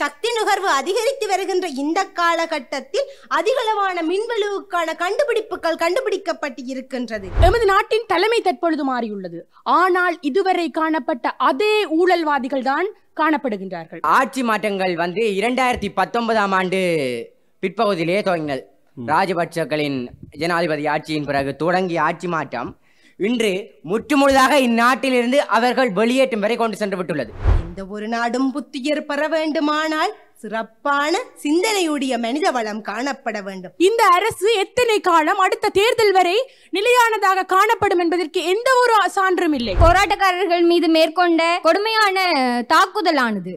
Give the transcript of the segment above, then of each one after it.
சக்தி நுகர்வு அதிகரித்து வருகின்ற இந்த காலகட்டத்தில் அதிகளவான மின்வலுவுக்கான கண்டுபிடிப்புகள் கண்டுபிடிக்கப்பட்டு இருக்கின்றது எமது நாட்டின் தலைமை தற்பொழுது மாறியுள்ளது ஆனால் இதுவரை காணப்பட்ட அதே ஊழல்வாதிகள் தான் காணப்படுகின்றார்கள் ஆட்சி மாற்றங்கள் வந்து இரண்டாயிரத்தி பத்தொன்பதாம் ஆண்டு பிற்பகுதியிலே துவங்கினது ராஜபக்சக்களின் ஜனாதிபதி ஆட்சியின் பிறகு தொடங்கிய ஆட்சி மாற்றம் இன்று முற்றுமுழுதாக இந்நாட்டிலிருந்து அவர்கள் வெளியேற்றும் வரை கொண்டு சென்று விட்டுள்ளது இந்த ஒரு நாடும் புத்துயிர் பெற வேண்டுமானால் சிறப்பான சிந்தனையுடைய மனித வளம் காணப்பட வேண்டும் இந்த அரசு எத்தனை காலம் அடுத்த தேர்தல் வரை நிலையானதாக காணப்படும் என்பதற்கு எந்த ஒரு சான்றும் இல்லை போராட்டக்காரர்கள் மீது மேற்கொண்ட கொடுமையான தாக்குதலானது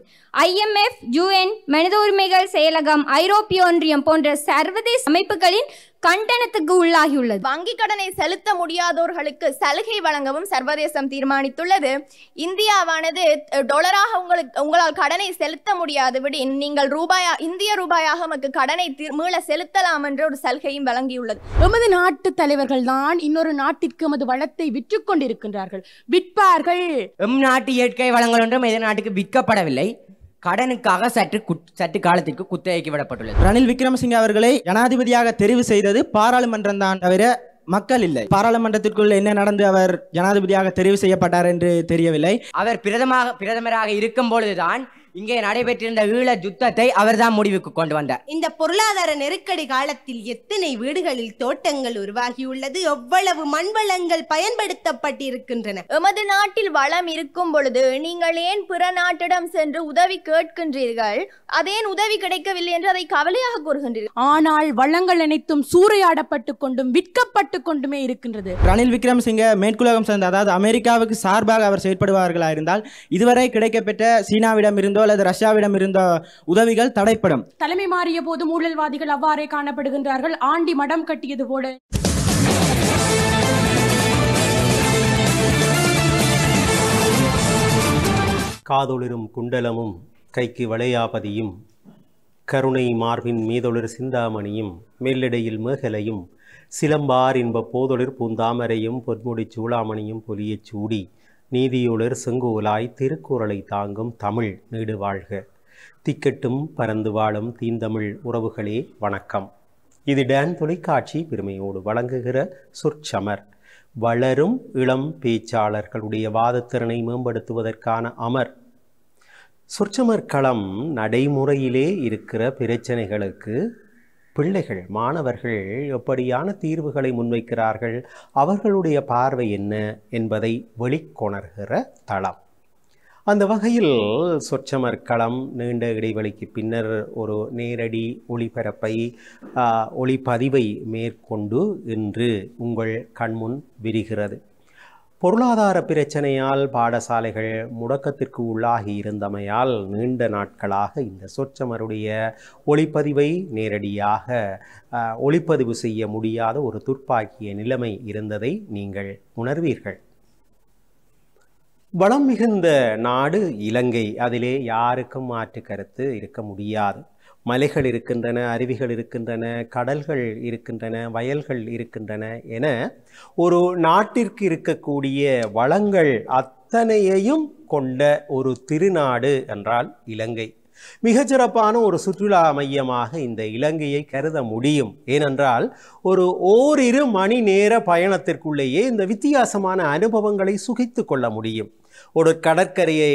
ஐஎம்எஃப் யூஎன் மனித உரிமைகள் செயலகம் ஐரோப்பிய ஒன்றியம் போன்ற சர்வதேச அமைப்புகளின் கண்டனத்துக்கு உள்ளாகியுள்ளது வங்கிக் கடனை செலுத்த முடியாதோர்களுக்கு சலுகை வழங்கவும் சர்வதேசம் தீர்மானித்துள்ளது இந்தியாவானது டொலராக உங்களுக்கு உங்களால் கடனை செலுத்த விட நீங்கள் ரூபாயா இந்திய ரூபாயாக நமக்கு கடனை மீள செலுத்தலாம் என்ற ஒரு சலுகையும் வழங்கியுள்ளது எமது நாட்டு தலைவர்கள் தான் இன்னொரு நாட்டிற்கு எமது வளத்தை விற்று கொண்டிருக்கின்றார்கள் விற்பார்கள் எம் நாட்டு இயற்கை வளங்கள் ஒன்றும் எதிர் நாட்டுக்கு விற்கப்படவில்லை கடனுக்காக சற்று சற்று காலத்திற்கு குத்தகைக்கு விடப்பட்டுள்ளது ரணில் விக்ரமசிங்க அவர்களை ஜனாதிபதியாக தெரிவு செய்தது பாராளுமன்றம் தான் தவிர மக்கள் இல்லை பாராளுமன்றத்திற்குள் என்ன நடந்து அவர் ஜனாதிபதியாக தெரிவு செய்யப்பட்டார் என்று தெரியவில்லை அவர் பிரதமாக பிரதமராக இருக்கும் பொழுதுதான் இங்கே நடைபெற்றிருந்த ஈழ யுத்தத்தை அவர்தான் முடிவுக்கு கொண்டு வந்தார் இந்த பொருளாதார நெருக்கடி காலத்தில் எத்தனை வீடுகளில் தோட்டங்கள் உருவாகியுள்ளது எவ்வளவு மண்வளங்கள் பயன்படுத்தப்பட்டிருக்கின்றன எமது நாட்டில் வளம் இருக்கும் பொழுது நீங்கள் ஏன் பிற நாட்டிடம் சென்று உதவி கேட்கின்றீர்கள் அதேன் உதவி கிடைக்கவில்லை என்று அதை கவலையாக கூறுகின்றீர்கள் ஆனால் வளங்கள் அனைத்தும் சூறையாடப்பட்டு கொண்டும் விற்கப்பட்டு கொண்டுமே இருக்கின்றது ரணில் விக்ரம்சிங்க மேற்குலகம் சேர்ந்த அதாவது அமெரிக்காவுக்கு சார்பாக அவர் செயல்படுவார்களா இருந்தால் இதுவரை கிடைக்கப்பெற்ற சீனாவிடம் இருந்த இருந்து அல்லது ரஷ்யாவிடம் இருந்த உதவிகள் தடைப்படும் தலைமை மாறிய போது ஊழல்வாதிகள் அவ்வாறே காணப்படுகின்றார்கள் ஆண்டி மடம் கட்டியது போல காதொளிரும் குண்டலமும் கைக்கு வளையாபதியும் கருணை மார்பின் மீதொளிர் சிந்தாமணியும் மெல்லிடையில் மேகலையும் சிலம்பார் இன்ப போதொளிர் பூந்தாமரையும் பொன்முடி சூளாமணியும் பொலியச் சூடி நீதியுளர் செங்கோலாய் திருக்குறளை தாங்கும் தமிழ் நீடு வாழ்க திக்கெட்டும் பறந்து வாழும் தீந்தமிழ் உறவுகளே வணக்கம் இது டேன் தொலைக்காட்சி பெருமையோடு வழங்குகிற சொற்சமர் வளரும் இளம் பேச்சாளர்களுடைய வாதத்திறனை மேம்படுத்துவதற்கான அமர் சொற்சமர் களம் நடைமுறையிலே இருக்கிற பிரச்சனைகளுக்கு பிள்ளைகள் மாணவர்கள் எப்படியான தீர்வுகளை முன்வைக்கிறார்கள் அவர்களுடைய பார்வை என்ன என்பதை வெளிக்கொணர்கிற தளம் அந்த வகையில் சொச்சமர் களம் நீண்ட இடைவெளிக்கு பின்னர் ஒரு நேரடி ஒளிபரப்பை ஒளிப்பதிவை மேற்கொண்டு இன்று உங்கள் கண்முன் விரிகிறது பொருளாதார பிரச்சனையால் பாடசாலைகள் முடக்கத்திற்கு உள்ளாகி இருந்தமையால் நீண்ட நாட்களாக இந்த சொச்சமருடைய ஒளிப்பதிவை நேரடியாக ஒளிப்பதிவு செய்ய முடியாத ஒரு துர்ப்பாக்கிய நிலைமை இருந்ததை நீங்கள் உணர்வீர்கள் வளம் மிகுந்த நாடு இலங்கை அதிலே யாருக்கும் மாற்று கருத்து இருக்க முடியாது மலைகள் இருக்கின்றன அருவிகள் இருக்கின்றன கடல்கள் இருக்கின்றன வயல்கள் இருக்கின்றன என ஒரு நாட்டிற்கு இருக்கக்கூடிய வளங்கள் அத்தனையையும் கொண்ட ஒரு திருநாடு என்றால் இலங்கை மிகச்சிறப்பான ஒரு சுற்றுலா மையமாக இந்த இலங்கையை கருத முடியும் ஏனென்றால் ஒரு ஓரிரு மணி நேர பயணத்திற்குள்ளேயே இந்த வித்தியாசமான அனுபவங்களை சுகித்து கொள்ள முடியும் ஒரு கடற்கரையை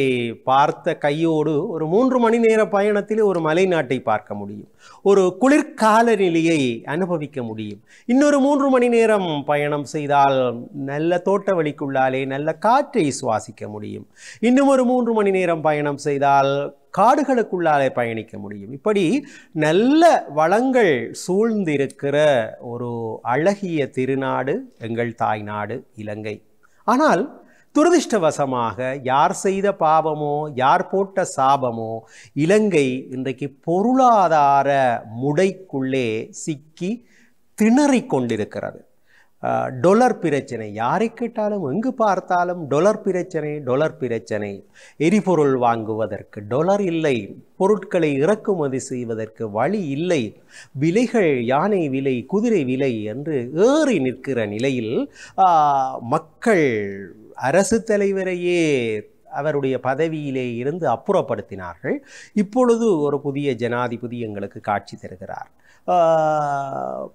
பார்த்த கையோடு ஒரு மூன்று மணி நேர பயணத்தில் ஒரு மலை நாட்டை பார்க்க முடியும் ஒரு குளிர்கால நிலையை அனுபவிக்க முடியும் இன்னொரு மூன்று மணி நேரம் பயணம் செய்தால் நல்ல தோட்ட வழிக்குள்ளாலே நல்ல காற்றை சுவாசிக்க முடியும் இன்னும் ஒரு மூன்று மணி நேரம் பயணம் செய்தால் காடுகளுக்குள்ளாலே பயணிக்க முடியும் இப்படி நல்ல வளங்கள் சூழ்ந்திருக்கிற ஒரு அழகிய திருநாடு எங்கள் தாய்நாடு இலங்கை ஆனால் துரதிருஷ்டவசமாக யார் செய்த பாவமோ யார் போட்ட சாபமோ இலங்கை இன்றைக்கு பொருளாதார முடைக்குள்ளே சிக்கி திணறி கொண்டிருக்கிறது டொலர் பிரச்சனை யாரை கேட்டாலும் எங்கு பார்த்தாலும் டொலர் பிரச்சனை டொலர் பிரச்சனை எரிபொருள் வாங்குவதற்கு டொலர் இல்லை பொருட்களை இறக்குமதி செய்வதற்கு வழி இல்லை விலைகள் யானை விலை குதிரை விலை என்று ஏறி நிற்கிற நிலையில் மக்கள் அரசு தலைவரையே அவருடைய பதவியிலே இருந்து அப்புறப்படுத்தினார்கள் இப்பொழுது ஒரு புதிய ஜனாதிபதி எங்களுக்கு காட்சி தருகிறார்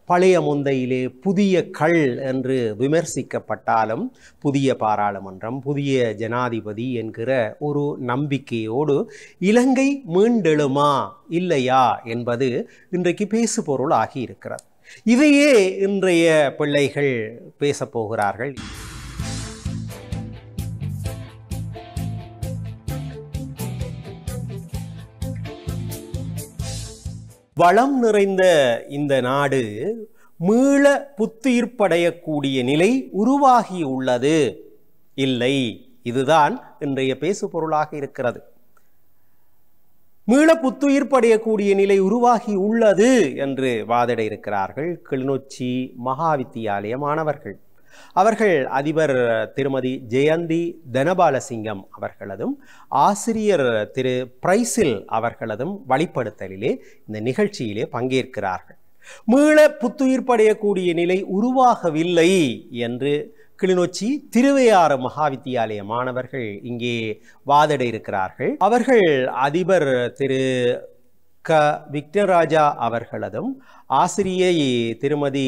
பழைய முந்தையிலே புதிய கள் என்று விமர்சிக்கப்பட்டாலும் புதிய பாராளுமன்றம் புதிய ஜனாதிபதி என்கிற ஒரு நம்பிக்கையோடு இலங்கை மீண்டெழுமா இல்லையா என்பது இன்றைக்கு பொருள் ஆகியிருக்கிறது இதையே இன்றைய பிள்ளைகள் பேசப்போகிறார்கள் வளம் நிறைந்த இந்த நாடு மீள புத்துயிர்ப்படையக்கூடிய நிலை உருவாகியுள்ளது இல்லை இதுதான் இன்றைய பேசு பொருளாக இருக்கிறது மீள புத்துயிர்ப்படையக்கூடிய நிலை உருவாகி உள்ளது என்று வாதிட இருக்கிறார்கள் கிளிநொச்சி மகாவித்தியாலய மாணவர்கள் அவர்கள் அதிபர் திருமதி ஜெயந்தி தனபாலசிங்கம் அவர்களதும் ஆசிரியர் திரு பிரைசில் அவர்களதும் வழிப்படுத்தலிலே இந்த நிகழ்ச்சியிலே பங்கேற்கிறார்கள் மீள புத்துயிர்ப்படையக்கூடிய நிலை உருவாகவில்லை என்று கிளிநொச்சி திருவையாறு மகாவித்தியாலய மாணவர்கள் இங்கே வாதிட இருக்கிறார்கள் அவர்கள் அதிபர் திரு க விக்டராஜா அவர்களதும் ஆசிரியை திருமதி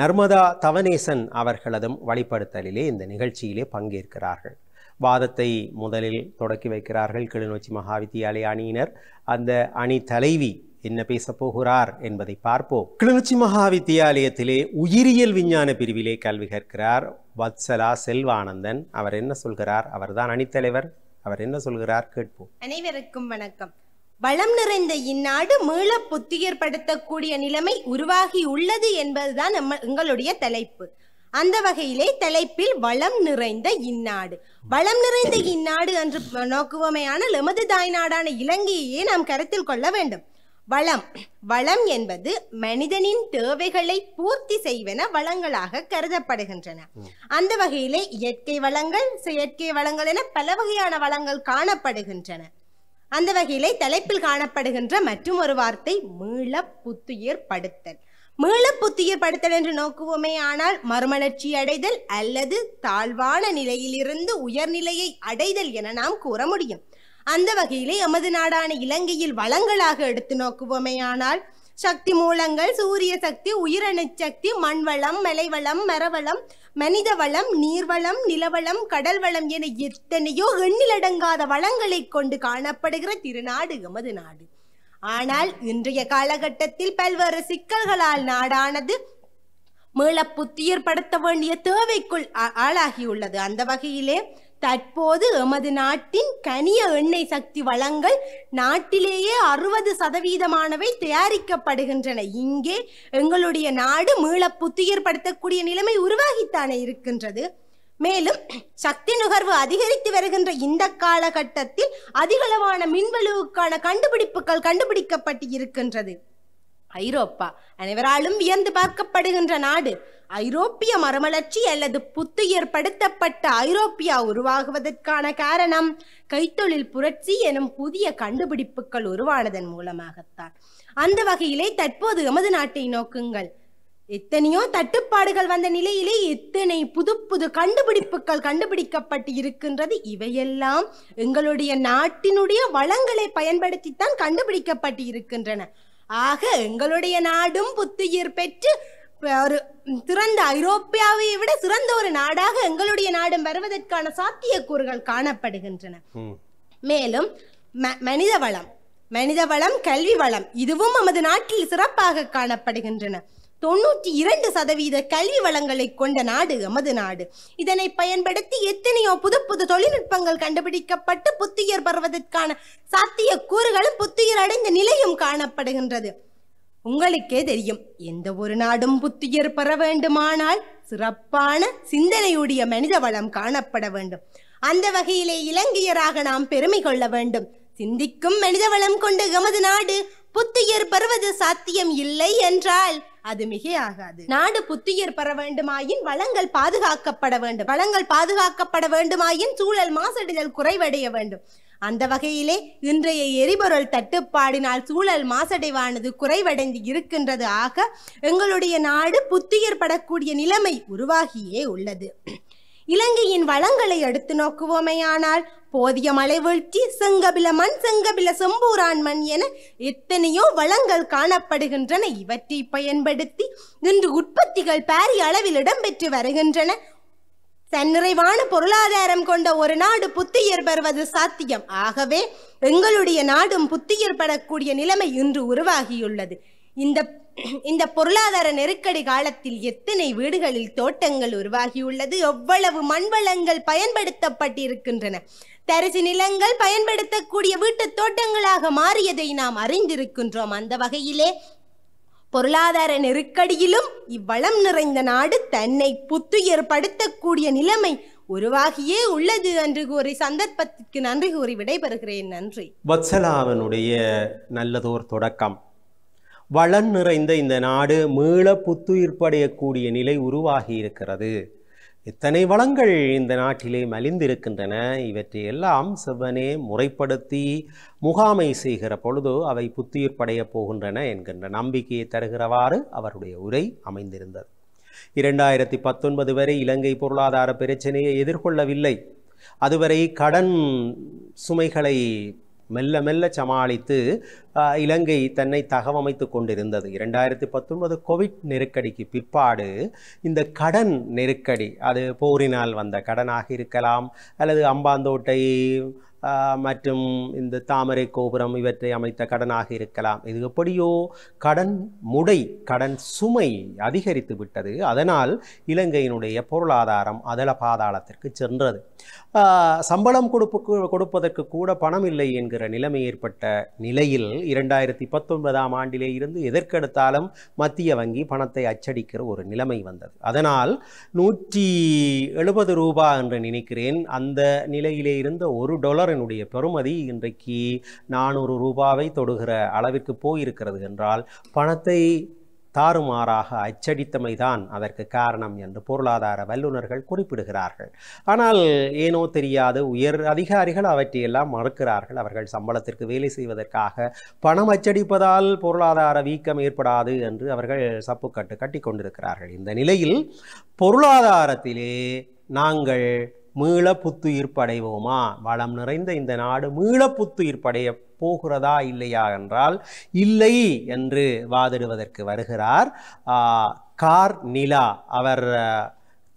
நர்மதா தவனேசன் அவர்களதும் வழிப்படுத்தலிலே இந்த நிகழ்ச்சியிலே பங்கேற்கிறார்கள் வாதத்தை முதலில் தொடக்கி வைக்கிறார்கள் கிளிநொச்சி மகாவித்தியாலய அணியினர் அந்த அணி தலைவி என்ன பேச போகிறார் என்பதை பார்ப்போம் கிளிநொச்சி மகாவித்தியாலயத்திலே உயிரியல் விஞ்ஞான பிரிவிலே கல்வி கற்கிறார் வத்சலா செல்வானந்தன் அவர் என்ன சொல்கிறார் அவர்தான் அணித்தலைவர் அவர் என்ன சொல்கிறார் கேட்போம் அனைவருக்கும் வணக்கம் வளம் நிறைந்த இந்நாடு மீள புத்துயர் படுத்தக்கூடிய நிலைமை உருவாகி உள்ளது என்பதுதான் நம்ம எங்களுடைய தலைப்பு அந்த வகையிலே தலைப்பில் வளம் நிறைந்த இந்நாடு வளம் நிறைந்த இந்நாடு என்று நோக்குவோமையானால் எமது தாய் நாடான இலங்கையே நாம் கருத்தில் கொள்ள வேண்டும் வளம் வளம் என்பது மனிதனின் தேவைகளை பூர்த்தி செய்வன வளங்களாக கருதப்படுகின்றன அந்த வகையிலே இயற்கை வளங்கள் செயற்கை வளங்கள் என பல வகையான வளங்கள் காணப்படுகின்றன அந்த வகையிலே தலைப்பில் காணப்படுகின்ற மற்றும் ஒரு வார்த்தை மீள புத்துயிர் படுத்தல் மீள புத்துயிர் படுத்தல் என்று நோக்குவோமே ஆனால் மறுமலர்ச்சி அடைதல் அல்லது தாழ்வான நிலையிலிருந்து உயர்நிலையை அடைதல் என நாம் கூற முடியும் அந்த வகையிலே எமது நாடான இலங்கையில் வளங்களாக எடுத்து நோக்குவோமே ஆனால் சக்தி மூலங்கள் சூரிய சக்தி உயிரணு சக்தி மண்வளம் மலைவளம் மரவளம் மனித வளம் நீர்வளம் நிலவளம் கடல் வளம் என எத்தனையோ எண்ணிலடங்காத வளங்களை கொண்டு காணப்படுகிற திருநாடு எமது நாடு ஆனால் இன்றைய காலகட்டத்தில் பல்வேறு சிக்கல்களால் நாடானது மீள படுத்த வேண்டிய தேவைக்குள் ஆளாகியுள்ளது அந்த வகையிலே தற்போது எமது நாட்டின் கனிய எண்ணெய் சக்தி வளங்கள் நாட்டிலேயே அறுபது சதவீதமானவை தயாரிக்கப்படுகின்றன இங்கே எங்களுடைய நாடு மீள புத்துயிர்படுத்தக்கூடிய நிலைமை உருவாகித்தானே இருக்கின்றது மேலும் சக்தி நுகர்வு அதிகரித்து வருகின்ற இந்த காலகட்டத்தில் அதிகளவான மின்வலுவுக்கான கண்டுபிடிப்புகள் கண்டுபிடிக்கப்பட்டு இருக்கின்றது ஐரோப்பா அனைவராலும் வியந்து பார்க்கப்படுகின்ற நாடு ஐரோப்பிய மறுமலர்ச்சி அல்லது புத்துயிர்படுத்தப்பட்ட ஐரோப்பியா உருவாகுவதற்கான காரணம் கைத்தொழில் புரட்சி எனும் புதிய கண்டுபிடிப்புகள் உருவானதன் மூலமாகத்தான் அந்த வகையிலே தற்போது எமது நாட்டை நோக்குங்கள் எத்தனையோ தட்டுப்பாடுகள் வந்த நிலையிலே எத்தனை புது புது கண்டுபிடிப்புகள் கண்டுபிடிக்கப்பட்டு இருக்கின்றது இவையெல்லாம் எங்களுடைய நாட்டினுடைய வளங்களை பயன்படுத்தித்தான் கண்டுபிடிக்கப்பட்டு இருக்கின்றன ஆக எங்களுடைய நாடும் புத்துயிர் பெற்று ஒரு திறந்த ஐரோப்பியாவை விட சிறந்த ஒரு நாடாக எங்களுடைய நாடும் வருவதற்கான சாத்தியக்கூறுகள் காணப்படுகின்றன மேலும் மனித வளம் மனித வளம் கல்வி வளம் இதுவும் நமது நாட்டில் சிறப்பாக காணப்படுகின்றன தொண்ணூற்றி இரண்டு சதவீத கல்வி வளங்களை கொண்ட நாடு எமது நாடு இதனை பயன்படுத்தி எத்தனையோ புது புது தொழில்நுட்பங்கள் கண்டுபிடிக்கப்பட்டு புத்துயிர் பெறுவதற்கான சாத்திய கூறுகளும் புத்துயிர் அடைந்த நிலையும் காணப்படுகின்றது உங்களுக்கே தெரியும் எந்த ஒரு நாடும் புத்துயர் பெற வேண்டுமானால் சிறப்பான சிந்தனையுடைய மனித வளம் காணப்பட வேண்டும் அந்த வகையிலே இலங்கையராக நாம் பெருமை கொள்ள வேண்டும் சிந்திக்கும் மனித வளம் கொண்டு எமது நாடு புத்துயர் பெறுவது சாத்தியம் இல்லை என்றால் அது மிகையாகாது நாடு புத்துயர் பெற வேண்டுமாயின் வளங்கள் பாதுகாக்கப்பட வேண்டும் வளங்கள் பாதுகாக்கப்பட வேண்டுமாயின் சூழல் மாசடைதல் குறைவடைய வேண்டும் அந்த வகையிலே இன்றைய எரிபொருள் தட்டுப்பாடினால் சூழல் மாசடைவானது குறைவடைந்து இருக்கின்றது ஆக எங்களுடைய நாடு படக்கூடிய நிலைமை உருவாகியே உள்ளது இலங்கையின் வளங்களை எடுத்து நோக்குவோமையானால் போதிய மழை வீழ்ச்சி செங்கபில மண் செங்கபில செம்பூரான் மண் என எத்தனையோ வளங்கள் காணப்படுகின்றன இவற்றை பயன்படுத்தி இன்று உற்பத்திகள் பாரிய அளவில் இடம்பெற்று வருகின்றன தன்னிறைவான பொருளாதாரம் கொண்ட ஒரு நாடு புத்துயிர் பெறுவது சாத்தியம் ஆகவே எங்களுடைய நாடும் புத்துயிர் பெறக்கூடிய நிலைமை இன்று உருவாகியுள்ளது இந்த இந்த பொருளாதார நெருக்கடி காலத்தில் எத்தனை வீடுகளில் தோட்டங்கள் உருவாகியுள்ளது எவ்வளவு மண்வளங்கள் பயன்படுத்தப்பட்டிருக்கின்றன தரிசு நிலங்கள் பயன்படுத்தக்கூடிய வீட்டு தோட்டங்களாக மாறியதை நாம் அறிந்திருக்கின்றோம் அந்த வகையிலே பொருளாதார நெருக்கடியிலும் இவ்வளம் நிறைந்த நாடு தன்னை புத்துயிர் படுத்தக்கூடிய நிலைமை உருவாகியே உள்ளது என்று கூறி சந்தர்ப்பத்திற்கு நன்றி கூறி விடைபெறுகிறேன் நன்றி வத்சலாவனுடைய நல்லதோர் தொடக்கம் வளம் நிறைந்த இந்த நாடு மீள புத்துயிர்ப்படையக்கூடிய நிலை உருவாகி இருக்கிறது எத்தனை வளங்கள் இந்த நாட்டிலே மலிந்திருக்கின்றன இவற்றையெல்லாம் செவ்வனே முறைப்படுத்தி முகாமை செய்கிற பொழுது அவை புத்துயிர் படையப் போகின்றன என்கின்ற நம்பிக்கையை தருகிறவாறு அவருடைய உரை அமைந்திருந்தது இரண்டாயிரத்தி பத்தொன்பது வரை இலங்கை பொருளாதார பிரச்சனையை எதிர்கொள்ளவில்லை அதுவரை கடன் சுமைகளை மெல்ல மெல்ல சமாளித்து இலங்கை தன்னை தகவமைத்து கொண்டிருந்தது இரண்டாயிரத்தி பத்தொன்பது கோவிட் நெருக்கடிக்கு பிற்பாடு இந்த கடன் நெருக்கடி அது போரினால் வந்த கடனாக இருக்கலாம் அல்லது அம்பாந்தோட்டை மற்றும் இந்த தாமரை கோபுரம் இவற்றை அமைத்த கடனாக இருக்கலாம் இது எப்படியோ கடன் முடை கடன் சுமை அதிகரித்து விட்டது அதனால் இலங்கையினுடைய பொருளாதாரம் அதல பாதாளத்திற்கு சென்றது சம்பளம் கொடுப்புக்கு கொடுப்பதற்கு கூட பணம் இல்லை என்கிற நிலைமை ஏற்பட்ட நிலையில் இரண்டாயிரத்தி பத்தொன்பதாம் ஆண்டிலே இருந்து எதற்கெடுத்தாலும் மத்திய வங்கி பணத்தை அச்சடிக்கிற ஒரு நிலைமை வந்தது அதனால் நூற்றி எழுபது ரூபா என்று நினைக்கிறேன் அந்த நிலையிலே இருந்த ஒரு டொலரினுடைய பெறுமதி இன்றைக்கு நானூறு ரூபாவை தொடுகிற அளவிற்கு போயிருக்கிறது என்றால் பணத்தை தாறுமாறாக அச்சடித்தமைதான் அதற்கு காரணம் என்று பொருளாதார வல்லுநர்கள் குறிப்பிடுகிறார்கள் ஆனால் ஏனோ தெரியாது உயர் அதிகாரிகள் அவற்றையெல்லாம் மறுக்கிறார்கள் அவர்கள் சம்பளத்திற்கு வேலை செய்வதற்காக பணம் அச்சடிப்பதால் பொருளாதார வீக்கம் ஏற்படாது என்று அவர்கள் சப்புக்கட்டு கட்டி கொண்டிருக்கிறார்கள் இந்த நிலையில் பொருளாதாரத்திலே நாங்கள் மீள புத்துயிர் படைவோமா வளம் நிறைந்த இந்த நாடு மீள புத்துயிர் படைய போகிறதா இல்லையா என்றால் இல்லை என்று வாதிடுவதற்கு வருகிறார் கார் நிலா அவர்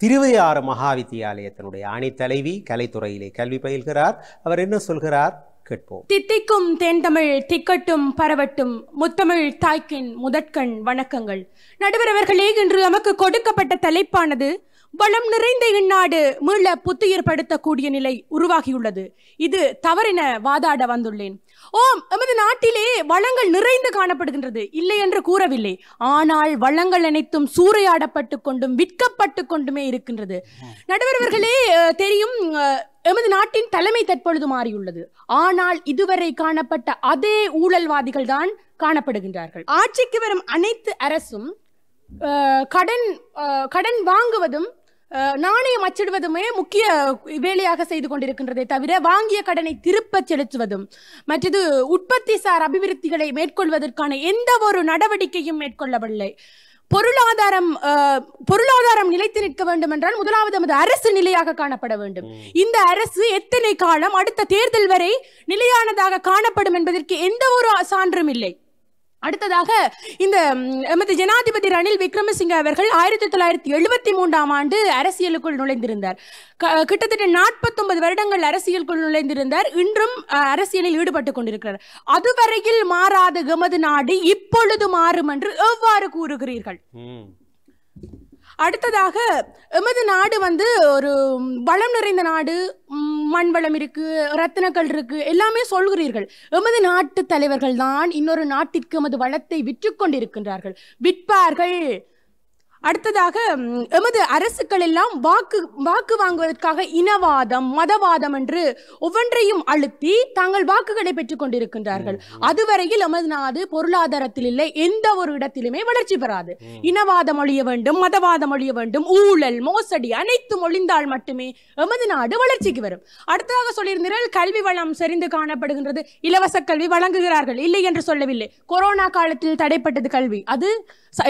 திருவையாறு மகாவித்தியாலயத்தினுடைய அணித்தலைவி கலைத்துறையிலே கல்வி பயில்கிறார் அவர் என்ன சொல்கிறார் கேட்போம் தித்திக்கும் தமிழ் திக்கட்டும் பரவட்டும் முத்தமிழ் தாய்க்கின் முதற்கண் வணக்கங்கள் நடுவர் அவர்களே இன்று நமக்கு கொடுக்கப்பட்ட தலைப்பானது வளம் நிறைந்த இந்நாடு மீள புத்துயிர் படுத்தக்கூடிய நிலை உருவாகியுள்ளது இது தவறென வாதாட வந்துள்ளேன் ஓம் எமது நாட்டிலே வளங்கள் நிறைந்து காணப்படுகின்றது இல்லை என்று கூறவில்லை ஆனால் வளங்கள் அனைத்தும் சூறையாடப்பட்டு கொண்டும் விற்கப்பட்டு கொண்டுமே இருக்கின்றது நடுவர்வர்களே தெரியும் எமது நாட்டின் தலைமை தற்பொழுது மாறியுள்ளது ஆனால் இதுவரை காணப்பட்ட அதே ஊழல்வாதிகள் தான் காணப்படுகின்றார்கள் ஆட்சிக்கு வரும் அனைத்து அரசும் கடன் கடன் வாங்குவதும் நாணயம் அச்சிடுவதுமே முக்கிய வேலையாக செய்து கொண்டிருக்கின்றதை தவிர வாங்கிய கடனை திருப்ப செலுத்துவதும் மற்றது உற்பத்தி சார் அபிவிருத்திகளை மேற்கொள்வதற்கான எந்த ஒரு நடவடிக்கையும் மேற்கொள்ளவில்லை பொருளாதாரம் பொருளாதாரம் நிலைத்து நிற்க வேண்டும் என்றால் முதலாவது நமது அரசு நிலையாக காணப்பட வேண்டும் இந்த அரசு எத்தனை காலம் அடுத்த தேர்தல் வரை நிலையானதாக காணப்படும் என்பதற்கு எந்த ஒரு சான்றும் இல்லை அடுத்ததாக இந்த எமது ஜனாதிபதி ரணில் விக்ரமசிங்க அவர்கள் ஆயிரத்தி தொள்ளாயிரத்தி எழுபத்தி மூன்றாம் ஆண்டு அரசியலுக்குள் நுழைந்திருந்தார் கிட்டத்தட்ட நாற்பத்தொன்பது வருடங்கள் அரசியலுக்குள் நுழைந்திருந்தார் இன்றும் அரசியலில் ஈடுபட்டு கொண்டிருக்கிறார் அதுவரையில் மாறாத எமது நாடு இப்பொழுது மாறும் என்று எவ்வாறு கூறுகிறீர்கள் அடுத்ததாக எமது நாடு வந்து ஒரு வளம் நிறைந்த நாடு மண் வளம் இருக்குது ரத்தினக்கல் இருக்குது எல்லாமே சொல்கிறீர்கள் எமது நாட்டு தலைவர்கள் தான் இன்னொரு நாட்டிற்கு எமது வளத்தை விற்று கொண்டிருக்கின்றார்கள் விற்பார்கள் அடுத்ததாக எமது அரசுகள் எல்லாம் வாக்கு வாக்கு வாங்குவதற்காக இனவாதம் மதவாதம் என்று ஒவ்வொன்றையும் அழுத்தி தாங்கள் வாக்குகளை பெற்றுக் கொண்டிருக்கின்றார்கள் அதுவரையில் எமது நாடு பொருளாதாரத்தில் இல்லை எந்த ஒரு இடத்திலுமே வளர்ச்சி பெறாது இனவாதம் ஒழிய வேண்டும் மதவாதம் ஒழிய வேண்டும் ஊழல் மோசடி அனைத்தும் ஒழிந்தால் மட்டுமே எமது நாடு வளர்ச்சிக்கு வரும் அடுத்ததாக சொல்லியிருந்தீர்கள் கல்வி வளம் செறிந்து காணப்படுகின்றது இலவச கல்வி வழங்குகிறார்கள் இல்லை என்று சொல்லவில்லை கொரோனா காலத்தில் தடைப்பட்டது கல்வி அது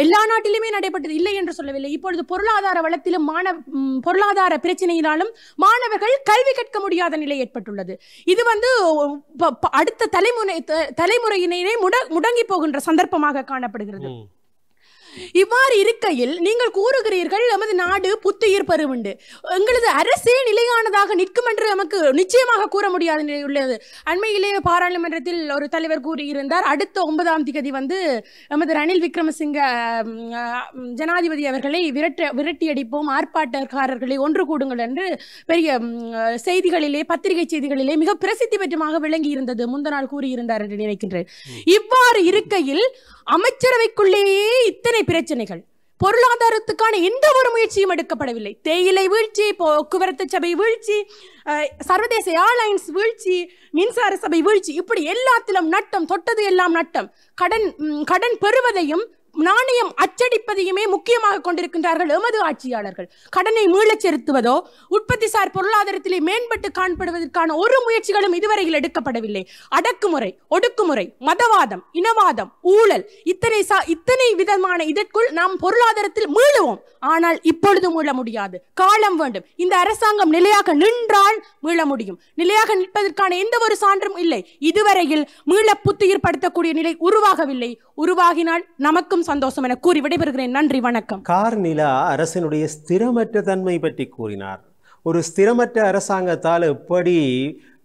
எல்லா நாட்டிலுமே நடைபெற்றது இல்லை என்று சொல்லவில்லை இப்பொழுது பொருளாதார வளத்திலும் மாணவ பொருளாதார பிரச்சனையினாலும் மாணவர்கள் கல்வி கற்க முடியாத நிலை ஏற்பட்டுள்ளது இது வந்து அடுத்த தலைமுறை தலைமுறையினரே முட முடங்கி போகின்ற சந்தர்ப்பமாக காணப்படுகிறது இவ்வாறு இருக்கையில் நீங்கள் கூறுகிறீர்கள் நமது நாடு புத்துயிர் பருவுண்டு எங்களது அரசே நிலையானதாக நிற்கும் என்று நமக்கு நிச்சயமாக கூற முடியாத நிலை உள்ளது அண்மையிலே பாராளுமன்றத்தில் ஒரு தலைவர் கூறியிருந்தார் அடுத்த ஒன்பதாம் திகதி வந்து நமது ரணில் விக்ரமசிங்க ஜனாதிபதி அவர்களை விரட்ட விரட்டியடிப்போம் ஆர்ப்பாட்டக்காரர்களை ஒன்று கூடுங்கள் என்று பெரிய செய்திகளிலே பத்திரிகை செய்திகளிலே மிக பிரசித்தி பெற்றமாக விளங்கி இருந்தது முந்த நாள் கூறியிருந்தார் என்று நினைக்கின்றேன் இவ்வாறு இருக்கையில் அமைச்சரவைக்குள்ளேயே இத்தனை பிரச்சனைகள் பொருளாதாரத்துக்கான எந்த ஒரு முயற்சியும் எடுக்கப்படவில்லை தேயிலை வீழ்ச்சி போக்குவரத்து சபை வீழ்ச்சி சர்வதேச ஏர்லைன்ஸ் வீழ்ச்சி மின்சார சபை வீழ்ச்சி இப்படி எல்லாத்திலும் நட்டம் தொட்டது எல்லாம் நட்டம் கடன் கடன் பெறுவதையும் நாணயம் அச்சடிப்பதையுமே முக்கியமாக கொண்டிருக்கின்றார்கள் எமது ஆட்சியாளர்கள் கடனை மீளச் செலுத்துவதோ உற்பத்தி சார் பொருளாதாரத்திலே மேம்பட்டு காண்படுவதற்கான ஒரு முயற்சிகளும் இதுவரையில் எடுக்கப்படவில்லை அடக்குமுறை ஒடுக்குமுறை மதவாதம் இனவாதம் ஊழல் இத்தனை சா இத்தனை விதமான இதற்குள் நாம் பொருளாதாரத்தில் மீளுவோம் ஆனால் இப்பொழுது மீள முடியாது காலம் வேண்டும் இந்த அரசாங்கம் நிலையாக நின்றால் மீள முடியும் நிலையாக நிற்பதற்கான எந்த ஒரு சான்றும் இல்லை இதுவரையில் மீள புத்துயிர் படுத்தக்கூடிய நிலை உருவாகவில்லை உருவாகினால் நமக்கும் மிகவும் சந்தோஷம் என கூறி விடைபெறுகிறேன் நன்றி வணக்கம் கார் நிலா அரசினுடைய ஸ்திரமற்ற தன்மை பற்றி கூறினார் ஒரு ஸ்திரமற்ற அரசாங்கத்தால் எப்படி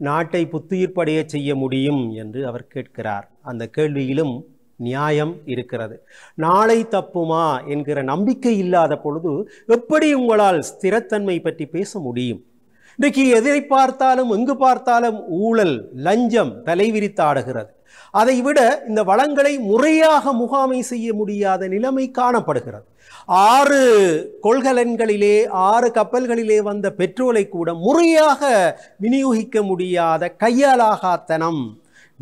நாட்டை புத்துயிர்ப்படைய செய்ய முடியும் என்று அவர் கேட்கிறார் அந்த கேள்வியிலும் நியாயம் இருக்கிறது நாளை தப்புமா என்கிற நம்பிக்கை இல்லாத பொழுது எப்படி உங்களால் ஸ்திரத்தன்மை பற்றி பேச முடியும் இன்றைக்கு எதிரை பார்த்தாலும் எங்கு பார்த்தாலும் ஊழல் லஞ்சம் தலைவிரித்தாடுகிறது அதை விட இந்த வளங்களை முறையாக முகாமை செய்ய முடியாத நிலைமை காணப்படுகிறது ஆறு கொள்கலன்களிலே ஆறு கப்பல்களிலே வந்த பெட்ரோலை கூட முறையாக விநியோகிக்க முடியாத கையாலாகாத்தனம்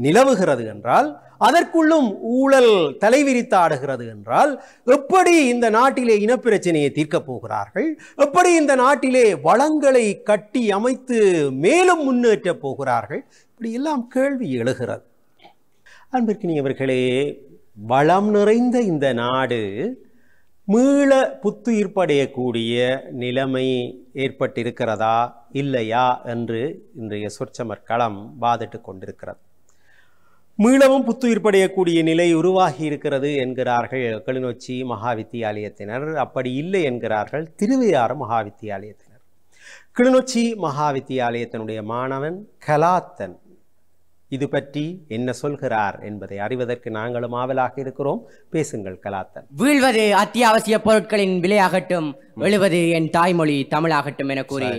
நிலவுகிறது என்றால் அதற்குள்ளும் ஊழல் தலைவிரித்தாடுகிறது என்றால் எப்படி இந்த நாட்டிலே இனப்பிரச்சனையை தீர்க்கப் போகிறார்கள் எப்படி இந்த நாட்டிலே வளங்களை கட்டி அமைத்து மேலும் முன்னேற்றப் போகிறார்கள் இப்படி எல்லாம் கேள்வி எழுகிறது அன்பிற்கினியவர்களே வளம் நிறைந்த இந்த நாடு மீள புத்துயிர்ப்படையக்கூடிய நிலைமை ஏற்பட்டிருக்கிறதா இல்லையா என்று இன்றைய சொற்சமர் களம் வாதிட்டு கொண்டிருக்கிறது மீளவும் புத்துயிர்ப்படையக்கூடிய நிலை உருவாகி இருக்கிறது என்கிறார்கள் கிளிநொச்சி மகாவித்தியாலயத்தினர் அப்படி இல்லை என்கிறார்கள் திருவையாறு மகாவித்தியாலயத்தினர் கிளிநொச்சி மகாவித்தியாலயத்தினுடைய மாணவன் கலாத்தன் இது பற்றி என்ன சொல்கிறார் என்பதை அறிவதற்கு நாங்களும் ஆவலாக இருக்கிறோம் பேசுங்கள் கலாத்தன் வீழ்வது அத்தியாவசிய பொருட்களின் விலையாகட்டும் எழுவது என் தாய்மொழி தமிழாகட்டும் என கூறி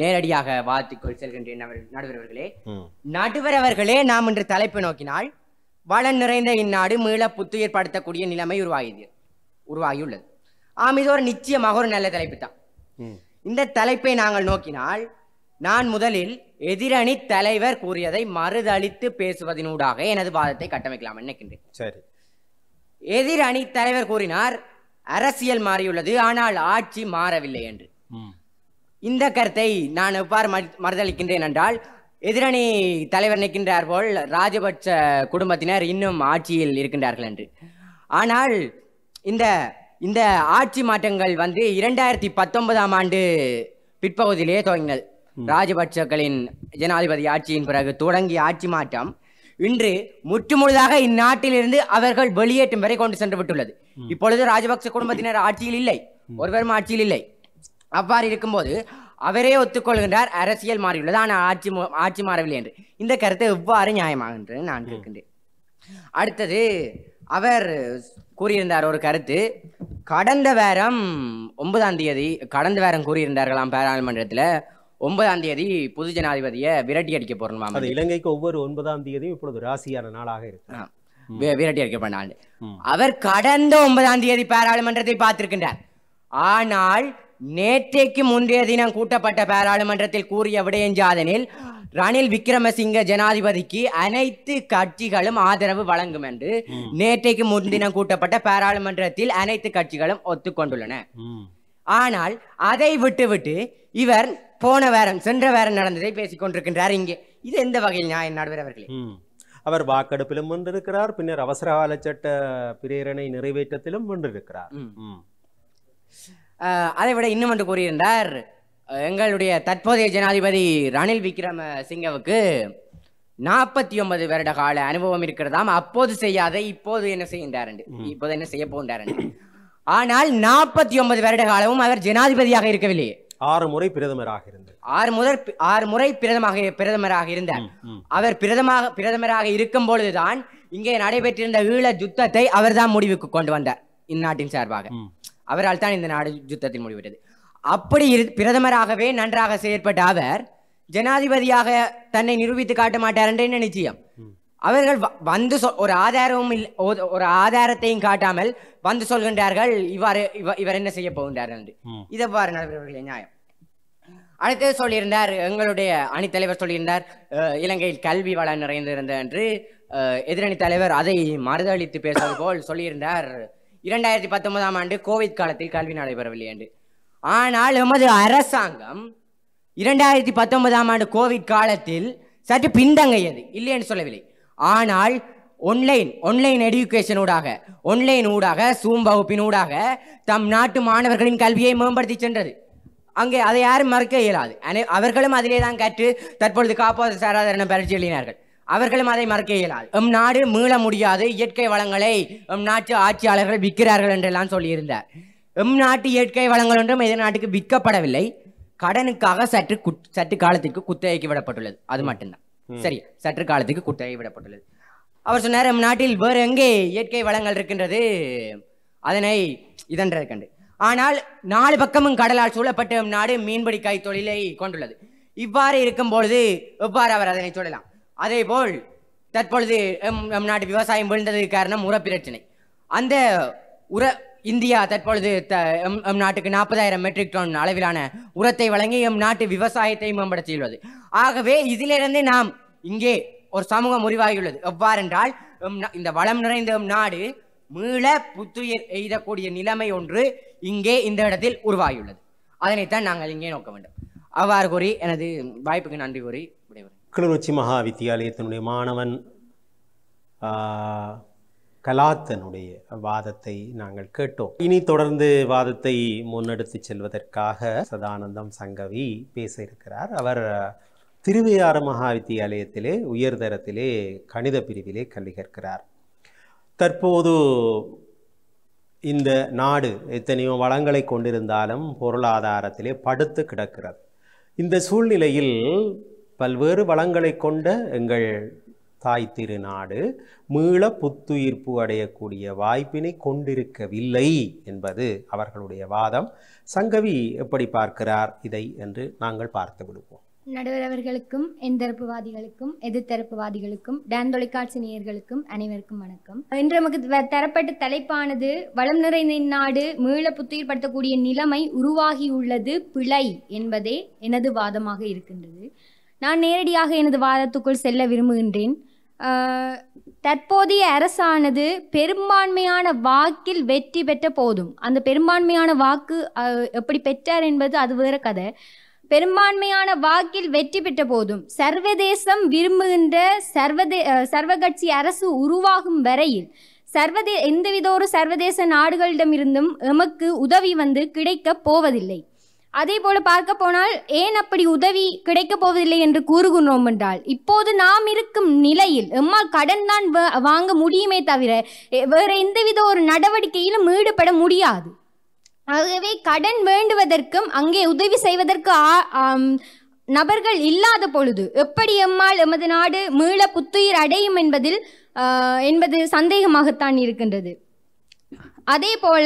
நேரடியாக வாழ்த்துக்கொள் செல்கின்றேன் நடுவரவர்களே நடுவரவர்களே நாம் இன்று தலைப்பு நோக்கினால் வளம் நிறைந்த இந்நாடு மீள புத்துயிர் படுத்தக்கூடிய நிலைமை உருவாகியது உருவாகியுள்ளது ஆம் இது ஒரு நிச்சயமாக ஒரு நல்ல தலைப்பு தான் இந்த தலைப்பை நாங்கள் நோக்கினால் நான் முதலில் எதிரணி தலைவர் கூறியதை மறுதளித்து பேசுவதனூடாக எனது வாதத்தை கட்டமைக்கலாம் நினைக்கின்றேன் சரி எதிரணி தலைவர் கூறினார் அரசியல் மாறியுள்ளது ஆனால் ஆட்சி மாறவில்லை என்று இந்த கருத்தை நான் எவ்வாறு மறுதளிக்கின்றேன் என்றால் எதிரணி தலைவர் நிற்கின்றார் போல் ராஜபட்ச குடும்பத்தினர் இன்னும் ஆட்சியில் இருக்கின்றார்கள் என்று ஆனால் இந்த இந்த ஆட்சி மாற்றங்கள் வந்து இரண்டாயிரத்தி பத்தொன்பதாம் ஆண்டு பிற்பகுதியிலேயே துவங்கினது ராஜபக்சக்களின் ஜனாதிபதி ஆட்சியின் பிறகு தொடங்கிய ஆட்சி மாற்றம் இன்று முற்றுமுழுதாக இந்நாட்டிலிருந்து அவர்கள் வெளியேற்றும் வரை கொண்டு சென்று விட்டுள்ளது இப்பொழுது ராஜபக்ச குடும்பத்தினர் ஆட்சியில் இல்லை ஒருவரும் ஆட்சியில் இல்லை அவ்வாறு இருக்கும்போது அவரே ஒத்துக்கொள்கின்றார் அரசியல் மாறியுள்ளது ஆனால் ஆட்சி ஆட்சி மாறவில்லை என்று இந்த கருத்தை எவ்வாறு நியாயமாகின்றது நான் கேட்கின்றேன் அடுத்தது அவர் கூறியிருந்தார் ஒரு கருத்து கடந்த வாரம் ஒன்பதாம் தேதி கடந்த வாரம் கூறியிருந்தார்களாம் பாராளுமன்றத்தில் ஒன்பதாம் தேதி புது ஜனாதிபதியை விரட்டி அடிக்க போறோம் அது இலங்கைக்கு ஒவ்வொரு ஒன்பதாம் தேதியும் இப்பொழுது ராசியான நாளாக இருக்கு விரட்டி அடிக்க போன அவர் கடந்த ஒன்பதாம் தேதி பாராளுமன்றத்தை பார்த்திருக்கின்றார் ஆனால் நேற்றைக்கு முந்தைய தினம் கூட்டப்பட்ட பாராளுமன்றத்தில் கூறிய விடயஞ்சாதனில் ரணில் விக்ரமசிங்க ஜனாதிபதிக்கு அனைத்து கட்சிகளும் ஆதரவு வழங்கும் என்று நேற்றைக்கு முன்தினம் கூட்டப்பட்ட பாராளுமன்றத்தில் அனைத்து கட்சிகளும் ஒத்துக்கொண்டுள்ளன ஆனால் அதை விட்டுவிட்டு இவர் போன வாரம் சென்ற வாரம் நடந்ததை பேசிக் கொண்டிருக்கின்றார் இங்கே இது எந்த வகையில் நியாயம் நடுவர் அவர்கள் அவர் வாக்கெடுப்பிலும் வென்றிருக்கிறார் பின்னர் அவசர கால சட்ட பிரேரணை நிறைவேற்றத்திலும் வென்றிருக்கிறார் அதை விட இன்னும் ஒன்று கூறியிருந்தார் எங்களுடைய தற்போதைய ஜனாதிபதி ரணில் விக்ரம சிங்கவுக்கு நாற்பத்தி ஒன்பது வருட கால அனுபவம் இருக்கிறதாம் அப்போது செய்யாத இப்போது என்ன செய்கின்றார் இப்போது என்ன செய்ய போகின்றார் ஆனால் நாற்பத்தி ஒன்பது வருட காலமும் அவர் ஜனாதிபதியாக இருக்கவில்லை ஆறு முறை பிரதமராக இருந்தார் ஆறு முதல் ஆறு முறை பிரதமாக பிரதமராக இருந்தார் அவர் பிரதமாக பிரதமராக இருக்கும் பொழுதுதான் இங்கே நடைபெற்றிருந்த ஈழ யுத்தத்தை அவர் தான் முடிவுக்கு கொண்டு வந்தார் இந்நாட்டின் சார்பாக அவரால் தான் இந்த நாடு யுத்தத்தில் முடிவிட்டது அப்படி பிரதமராகவே நன்றாக செயற்பட்ட அவர் ஜனாதிபதியாக தன்னை நிரூபித்து காட்ட மாட்டார் என்ற நிச்சயம் அவர்கள் வந்து சொல் ஒரு ஆதாரமும் இல்லை ஒரு ஆதாரத்தையும் காட்டாமல் வந்து சொல்கின்றார்கள் இவ்வாறு இவர் என்ன செய்ய போகின்றார்கள் என்று இதை பாரு நடுவர்களே நியாயம் அடுத்தது சொல்லியிருந்தார் எங்களுடைய அணித்தலைவர் சொல்லியிருந்தார் இலங்கையில் கல்வி வளம் நிறைந்திருந்தார் என்று எதிரணி தலைவர் அதை மறுதளித்து பேசுவது போல் சொல்லியிருந்தார் இரண்டாயிரத்தி பத்தொன்பதாம் ஆண்டு கோவிட் காலத்தில் கல்வி நடைபெறவில்லை என்று ஆனால் எமது அரசாங்கம் இரண்டாயிரத்தி பத்தொன்பதாம் ஆண்டு கோவிட் காலத்தில் சற்று பின்தங்கியது இல்லை என்று சொல்லவில்லை ஆனால் ஒன்லைன் ஒன்லைன் எடுக்கேஷன் ஊடாக ஒன்லைன் ஊடாக சூம் வகுப்பின் ஊடாக தம் நாட்டு மாணவர்களின் கல்வியை மேம்படுத்தி சென்றது அங்கே அதை யாரும் மறுக்க இயலாது அவர்களும் அதிலே தான் கற்று தற்பொழுது காப்பாற்று சாராதாரண பயிற்சி எழுதினார்கள் அவர்களும் அதை மறுக்க இயலாது எம் நாடு மீள முடியாது இயற்கை வளங்களை எம் நாட்டு ஆட்சியாளர்கள் விற்கிறார்கள் என்றெல்லாம் சொல்லியிருந்தார் எம் நாட்டு இயற்கை வளங்கள் ஒன்றும் நாட்டுக்கு விற்கப்படவில்லை கடனுக்காக சற்று சற்று காலத்திற்கு குத்தகைக்கு விடப்பட்டுள்ளது அது மட்டும்தான் சரி சற்று காலத்துக்கு குட்டையை விடப்பட்டுள்ளது அவர் சொன்னார் நாட்டில் வேறு எங்கே இயற்கை வளங்கள் இருக்கின்றது அதனை இதன்றது கண்டு ஆனால் நாலு பக்கமும் கடலால் சூழப்பட்ட நாடு மீன்பிடி கை தொழிலை கொண்டுள்ளது இவ்வாறு இருக்கும் பொழுது எவ்வாறு அவர் அதனை சொல்லலாம் அதே போல் தற்பொழுது நம் நாட்டு விவசாயம் விழுந்தது காரணம் உரப்பிரச்சனை அந்த உர இந்தியா தற்பொழுது த எம் நாட்டுக்கு நாற்பதாயிரம் மெட்ரிக் டன் அளவிலான உரத்தை வழங்கி எம் நாட்டு விவசாயத்தை மேம்படுத்தியுள்ளது ஆகவே இதிலிருந்து நாம் இங்கே ஒரு சமூகம் உருவாகியுள்ளது எவ்வாறென்றால் இந்த வளம் நிறைந்த எம் நாடு மீள புத்துயிர் எய்தக்கூடிய நிலைமை ஒன்று இங்கே இந்த இடத்தில் உருவாகியுள்ளது அதனைத்தான் நாங்கள் இங்கே நோக்க வேண்டும் அவ்வாறு கூறி எனது வாய்ப்புக்கு நன்றி கூறி விடைபெறும் கிளிநொச்சி மகா வித்தியாலயத்தினுடைய மாணவன் கலாத்தனுடைய வாதத்தை நாங்கள் கேட்டோம் இனி தொடர்ந்து வாதத்தை முன்னெடுத்து செல்வதற்காக சதானந்தம் சங்கவி பேச இருக்கிறார் அவர் திருவையாறு மகா வித்தியாலயத்திலே உயர்தரத்திலே கணித பிரிவிலே கல்வி கற்கிறார் தற்போது இந்த நாடு எத்தனையோ வளங்களை கொண்டிருந்தாலும் பொருளாதாரத்திலே படுத்து கிடக்கிறது இந்த சூழ்நிலையில் பல்வேறு வளங்களை கொண்ட எங்கள் தாய் திருநாடு மீள புத்துயிர்ப்பு அடையக்கூடிய வாய்ப்பினை கொண்டிருக்கவில்லை என்பது அவர்களுடைய வாதம் சங்கவி எப்படி பார்க்கிறார் இதை என்று நாங்கள் பார்த்து விடுவோம் நடுவரவர்களுக்கும் அவர்களுக்கும் எந்தரப்புவாதிகளுக்கும் எதிர்த்தரப்புவாதிகளுக்கும் டேன் தொலைக்காட்சி நேயர்களுக்கும் அனைவருக்கும் வணக்கம் இன்று நமக்கு தரப்பட்ட தலைப்பானது வளம் நிறைந்த நாடு மீள புத்துயிர்படுத்தக்கூடிய நிலைமை உருவாகியுள்ளது பிழை என்பதே எனது வாதமாக இருக்கின்றது நான் நேரடியாக எனது வாதத்துக்குள் செல்ல விரும்புகின்றேன் தற்போதைய அரசானது பெரும்பான்மையான வாக்கில் வெற்றி பெற்ற போதும் அந்த பெரும்பான்மையான வாக்கு எப்படி பெற்றார் என்பது அது வேற கதை பெரும்பான்மையான வாக்கில் வெற்றி பெற்ற போதும் சர்வதேசம் விரும்புகின்ற சர்வதே சர்வகட்சி அரசு உருவாகும் வரையில் சர்வதே எந்தவித ஒரு சர்வதேச நாடுகளிடமிருந்தும் எமக்கு உதவி வந்து கிடைக்கப் போவதில்லை அதே போல பார்க்க போனால் ஏன் அப்படி உதவி கிடைக்கப் போவதில்லை என்று கூறுகின்றோம் என்றால் இப்போது நாம் இருக்கும் நிலையில் எம்மால் கடன் தான் வாங்க முடியுமே தவிர வேறு எந்தவித ஒரு நடவடிக்கையிலும் ஈடுபட முடியாது ஆகவே கடன் வேண்டுவதற்கும் அங்கே உதவி செய்வதற்கு நபர்கள் இல்லாத பொழுது எப்படி எம்மால் எமது நாடு மீள புத்துயிர் அடையும் என்பதில் என்பது சந்தேகமாகத்தான் இருக்கின்றது அதே போல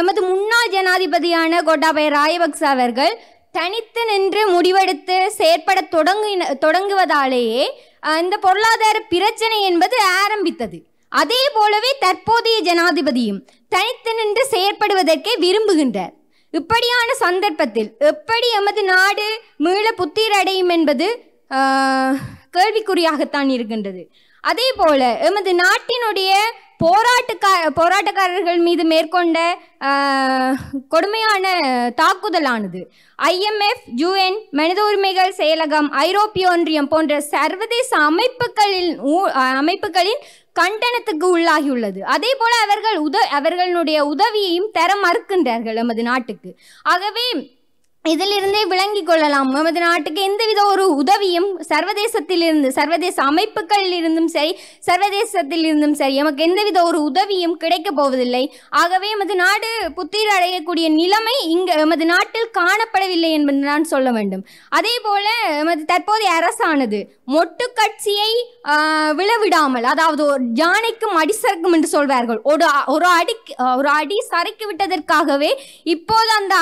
நமது முன்னாள் ஜனாதிபதியான கோட்டாபய ராயபக்ச அவர்கள் தனித்து நின்று முடிவெடுத்து செயற்பட தொடங்கின தொடங்குவதாலேயே இந்த பொருளாதார பிரச்சனை என்பது ஆரம்பித்தது அதே போலவே தற்போதைய ஜனாதிபதியும் தனித்து நின்று செயற்படுவதற்கே விரும்புகின்றார் இப்படியான சந்தர்ப்பத்தில் எப்படி எமது நாடு மீள புத்திரடையும் என்பது கேள்விக்குறியாகத்தான் இருக்கின்றது அதே போல எமது நாட்டினுடைய போராட்டக்கா போராட்டக்காரர்கள் மீது மேற்கொண்ட கொடுமையான தாக்குதலானது ஐஎம்எஃப் யூஎன் மனித உரிமைகள் செயலகம் ஐரோப்பிய ஒன்றியம் போன்ற சர்வதேச அமைப்புகளின் அமைப்புகளின் கண்டனத்துக்கு உள்ளாகியுள்ளது அதே போல அவர்கள் உத அவர்களுடைய உதவியையும் தர மறுக்கின்றார்கள் நமது நாட்டுக்கு ஆகவே இதிலிருந்தே விளங்கி கொள்ளலாம் நமது நாட்டுக்கு எந்தவித ஒரு உதவியும் சர்வதேசத்திலிருந்து சர்வதேச அமைப்புகளில் இருந்தும் சரி சர்வதேசத்தில் இருந்தும் சரி நமக்கு எந்தவித ஒரு உதவியும் கிடைக்க போவதில்லை ஆகவே எமது நாடு புத்திர அடையக்கூடிய நிலைமை இங்கு எமது நாட்டில் காணப்படவில்லை என்பது நான் சொல்ல வேண்டும் அதே போல எமது தற்போதைய அரசானது மொட்டு கட்சியை விழவிடாமல் அதாவது ஒரு ஜானைக்கும் அடி சறுக்கும் என்று சொல்வார்கள் ஒரு ஒரு அடி ஒரு அடி சறுக்கி விட்டதற்காகவே இப்போது அந்த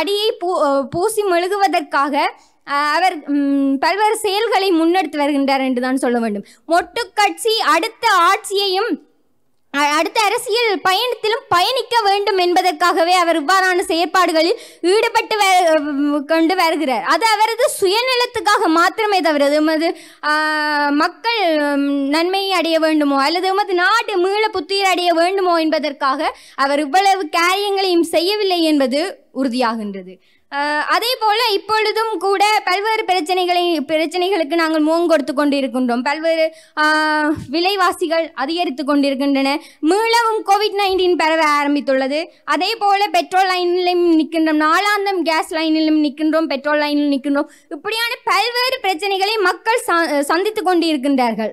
அடியை பூ பூசி மெழுகுவதற்காக அவர் பல்வேறு செயல்களை முன்னெடுத்து வருகின்றார் என்று தான் சொல்ல வேண்டும் மொட்டு கட்சி அடுத்த ஆட்சியையும் அடுத்த அரசியல் பயணத்திலும் பயணிக்க வேண்டும் என்பதற்காகவே அவர் இவ்வாறான செயற்பாடுகளில் ஈடுபட்டு கொண்டு வருகிறார் அது அவரது சுயநலத்துக்காக மாத்திரமே தவிர உமது மக்கள் நன்மையை அடைய வேண்டுமோ அல்லது உமது நாடு மீள புத்துயிர் அடைய வேண்டுமோ என்பதற்காக அவர் இவ்வளவு காரியங்களையும் செய்யவில்லை என்பது உறுதியாகின்றது அதே போல இப்பொழுதும் கூட பல்வேறு பிரச்சனைகளை பிரச்சனைகளுக்கு நாங்கள் முகம் கொடுத்து கொண்டிருக்கின்றோம் பல்வேறு விலைவாசிகள் அதிகரித்து கொண்டிருக்கின்றன மீளவும் கோவிட் நைன்டீன் பரவ ஆரம்பித்துள்ளது அதே போல பெட்ரோல் லைனிலும் நிற்கின்றோம் நாலாந்தம் கேஸ் லைனிலும் நிற்கின்றோம் பெட்ரோல் லைனில் நிற்கின்றோம் இப்படியான பல்வேறு பிரச்சனைகளை மக்கள் சந்தித்து கொண்டிருக்கின்றார்கள்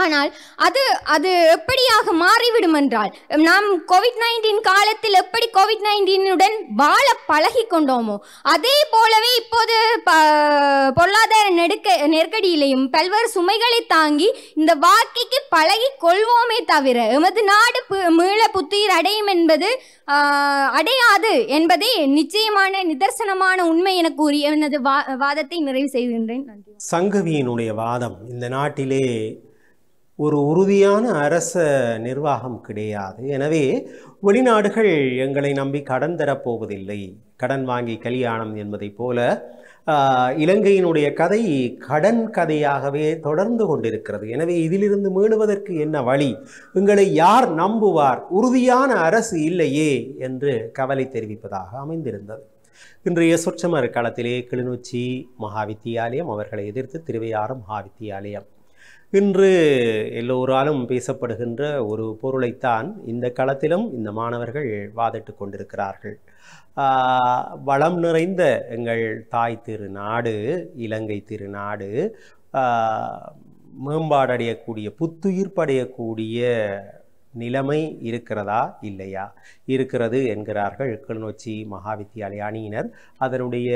ஆனால் அது அது எப்படியாக மாறிவிடும் என்றால் நாம் கோவிட் நைன்டீன் காலத்தில் எப்படி கோவிட் நைன்டீனுடன் வாழ பழகி கொண்டோமோ அதே போலவே இப்போது பொருளாதார நெருக்க நெருக்கடியிலையும் பல்வேறு சுமைகளை தாங்கி இந்த வாழ்க்கைக்கு பழகி கொள்வோமே தவிர எமது நாடு மீள புத்துயிர் அடையும் என்பது அடையாது என்பதே நிச்சயமான நிதர்சனமான உண்மை என கூறி எனது வாதத்தை நிறைவு செய்கின்றேன் நன்றி சங்கவியினுடைய வாதம் இந்த நாட்டிலே ஒரு உறுதியான அரச நிர்வாகம் கிடையாது எனவே வெளிநாடுகள் எங்களை நம்பி கடன் தரப்போவதில்லை கடன் வாங்கி கல்யாணம் என்பதைப் போல இலங்கையினுடைய கதை கடன் கதையாகவே தொடர்ந்து கொண்டிருக்கிறது எனவே இதிலிருந்து மீளுவதற்கு என்ன வழி எங்களை யார் நம்புவார் உறுதியான அரசு இல்லையே என்று கவலை தெரிவிப்பதாக அமைந்திருந்தது இன்றைய சொற்றமர் காலத்திலே கிளிநொச்சி மகாவித்தியாலயம் அவர்களை எதிர்த்து திருவையாறு மகாவித்தியாலயம் இன்று எல்லோராலும் பேசப்படுகின்ற ஒரு பொருளைத்தான் இந்த களத்திலும் இந்த மாணவர்கள் வாதிட்டு கொண்டிருக்கிறார்கள் வளம் நிறைந்த எங்கள் தாய் திருநாடு இலங்கை திருநாடு மேம்பாடடையக்கூடிய புத்துயிர்ப்படையக்கூடிய நிலைமை இருக்கிறதா இல்லையா இருக்கிறது என்கிறார்கள் கிளிநொச்சி மகாவித்தியாலய அணியினர் அதனுடைய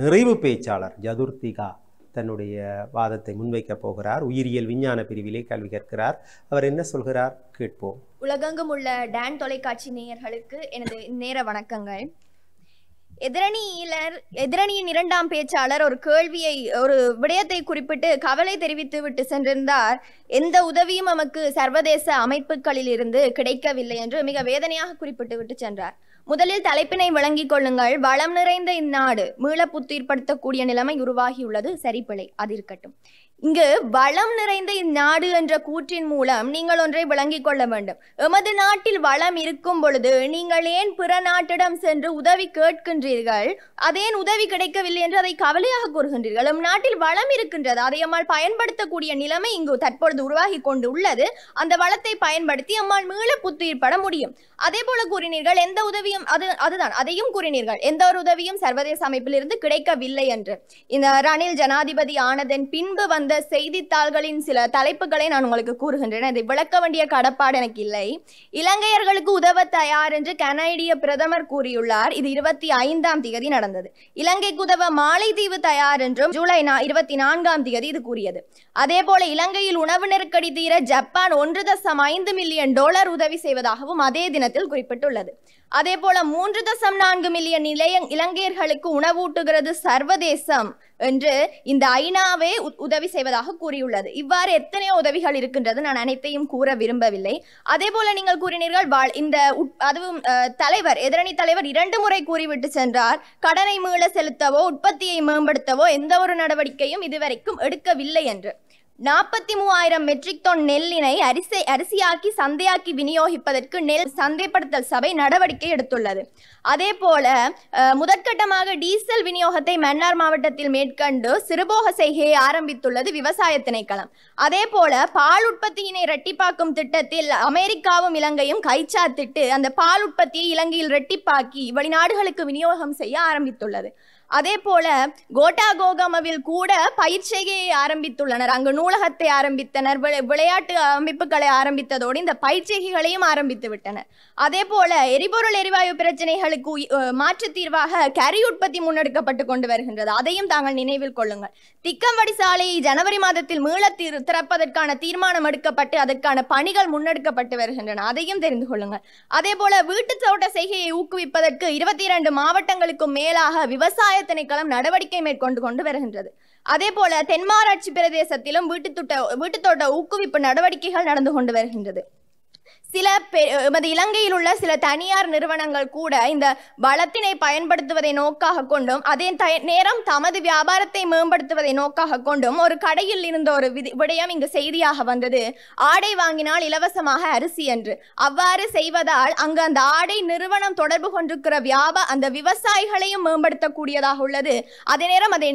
நிறைவு பேச்சாளர் ஜதுர்த்திகா தன்னுடைய வாதத்தை முன்வைக்கப் போகிறார் உயிரியல் விஞ்ஞான பிரிவிலே கல்வி கற்கிறார் அவர் என்ன சொல்கிறார் கேட்போம் உலகெங்கும் உள்ள டேன் தொலைக்காட்சி நேயர்களுக்கு எனது நேர வணக்கங்கள் எதிரணியிலர் எதிரணியின் இரண்டாம் பேச்சாளர் ஒரு கேள்வியை ஒரு விடயத்தை குறிப்பிட்டு கவலை தெரிவித்து விட்டு சென்றிருந்தார் எந்த உதவியும் நமக்கு சர்வதேச அமைப்புகளில் இருந்து கிடைக்கவில்லை என்று மிக வேதனையாக குறிப்பிட்டு விட்டு சென்றார் முதலில் தலைப்பினை வழங்கிக் கொள்ளுங்கள் வளம் நிறைந்த இந்நாடு மீள புத்திர்படுத்தக்கூடிய நிலைமை உருவாகியுள்ளது சரிப்பிழை அது இருக்கட்டும் இங்கு வளம் நிறைந்த இந்நாடு என்ற கூற்றின் மூலம் நீங்கள் ஒன்றை விளங்கிக் கொள்ள வேண்டும் எமது நாட்டில் வளம் இருக்கும் பொழுது நீங்கள் ஏன் பிற நாட்டிடம் சென்று உதவி கேட்கின்றீர்கள் அதேன் உதவி கிடைக்கவில்லை என்று அதை கவலையாக கூறுகின்றீர்கள் எம் நாட்டில் வளம் இருக்கின்றது அதை அம்மால் பயன்படுத்தக்கூடிய நிலைமை இங்கு தற்பொழுது உருவாகி கொண்டு உள்ளது அந்த வளத்தை பயன்படுத்தி அம்மால் மீள புத்துயிர் பட முடியும் அதே போல கூறினீர்கள் எந்த உதவியும் அது அதுதான் அதையும் கூறினீர்கள் எந்த ஒரு உதவியும் சர்வதேச அமைப்பிலிருந்து கிடைக்கவில்லை என்று இந்த ரணில் ஜனாதிபதி ஆனதன் பின்பு வந்து வந்த செய்தித்தாள்களின் சில தலைப்புகளை நான் உங்களுக்கு கூறுகின்றேன் இதை விளக்க வேண்டிய கடப்பாடு எனக்கு இல்லை இலங்கையர்களுக்கு உதவ தயார் என்று கனடிய பிரதமர் கூறியுள்ளார் இது இருபத்தி ஐந்தாம் தேதி நடந்தது இலங்கைக்கு உதவ மாலைதீவு தயார் என்றும் ஜூலை இருபத்தி நான்காம் தேதி இது கூறியது அதேபோல இலங்கையில் உணவு நெருக்கடி தீர ஜப்பான் ஒன்று தசம் ஐந்து மில்லியன் டாலர் உதவி செய்வதாகவும் அதே தினத்தில் குறிப்பிட்டுள்ளது அதேபோல மூன்று தசம் நான்கு மில்லியன் இளைய இலங்கையர்களுக்கு உணவூட்டுகிறது சர்வதேசம் என்று இந்த ஐநாவே உதவி செய்வதாக கூறியுள்ளது இவ்வாறு எத்தனையோ உதவிகள் இருக்கின்றது நான் அனைத்தையும் கூற விரும்பவில்லை அதே போல நீங்கள் கூறினீர்கள் இந்த அதுவும் தலைவர் எதிரணி தலைவர் இரண்டு முறை கூறிவிட்டு சென்றார் கடனை மீள செலுத்தவோ உற்பத்தியை மேம்படுத்தவோ எந்த ஒரு நடவடிக்கையும் இதுவரைக்கும் எடுக்கவில்லை என்று நாற்பத்தி மூவாயிரம் மெட்ரிக் டன் நெல்லினை அரிசி அரிசியாக்கி சந்தையாக்கி விநியோகிப்பதற்கு நெல் சந்தைப்படுத்தல் சபை நடவடிக்கை எடுத்துள்ளது அதே போல முதற்கட்டமாக டீசல் விநியோகத்தை மன்னார் மாவட்டத்தில் மேற்கொண்டு சிறுபோக செய்கையை ஆரம்பித்துள்ளது விவசாய திணைக்களம் அதே போல பால் உற்பத்தியினை இரட்டிப்பாக்கும் திட்டத்தில் அமெரிக்காவும் இலங்கையும் கைச்சாத்திட்டு அந்த பால் உற்பத்தியை இலங்கையில் இரட்டிப்பாக்கி வெளிநாடுகளுக்கு விநியோகம் செய்ய ஆரம்பித்துள்ளது அதே போல கோட்டா கோகமவில் கூட பயிற்சியை ஆரம்பித்துள்ளனர் அங்கு நூலகத்தை ஆரம்பித்தனர் விளையாட்டு அமைப்புகளை ஆரம்பித்ததோடு இந்த பயிற்சிகளையும் ஆரம்பித்து விட்டனர் அதே போல எரிபொருள் எரிவாயு பிரச்சனைகளுக்கு மாற்று தீர்வாக கரி உற்பத்தி முன்னெடுக்கப்பட்டு கொண்டு வருகின்றது அதையும் தாங்கள் நினைவில் கொள்ளுங்கள் திக்கம்படி சாலையை ஜனவரி மாதத்தில் மீள திறப்பதற்கான தீர்மானம் எடுக்கப்பட்டு அதற்கான பணிகள் முன்னெடுக்கப்பட்டு வருகின்றன அதையும் தெரிந்து கொள்ளுங்கள் அதே போல வீட்டு தோட்ட செய்கையை ஊக்குவிப்பதற்கு இருபத்தி இரண்டு மாவட்டங்களுக்கும் மேலாக விவசாய திணைக்களம் நடவடிக்கை மேற்கொண்டு கொண்டு வருகின்றது அதே போல தென்மாராட்சி பிரதேசத்திலும் வீட்டு தோட்ட வீட்டு தோட்ட ஊக்குவிப்பு நடவடிக்கைகள் நடந்து கொண்டு வருகின்றது சில எமது இலங்கையில் உள்ள சில தனியார் நிறுவனங்கள் கூட இந்த வளத்தினை பயன்படுத்துவதை நோக்காக கொண்டும் அதே நேரம் தமது வியாபாரத்தை மேம்படுத்துவதை நோக்காக கொண்டும் ஒரு கடையில் இருந்த ஒரு விடயம் இங்கு செய்தியாக வந்தது ஆடை வாங்கினால் இலவசமாக அரிசி என்று அவ்வாறு செய்வதால் அங்கு அந்த ஆடை நிறுவனம் தொடர்பு கொண்டிருக்கிற வியாப அந்த விவசாயிகளையும் மேம்படுத்தக்கூடியதாக உள்ளது அதே நேரம் அதை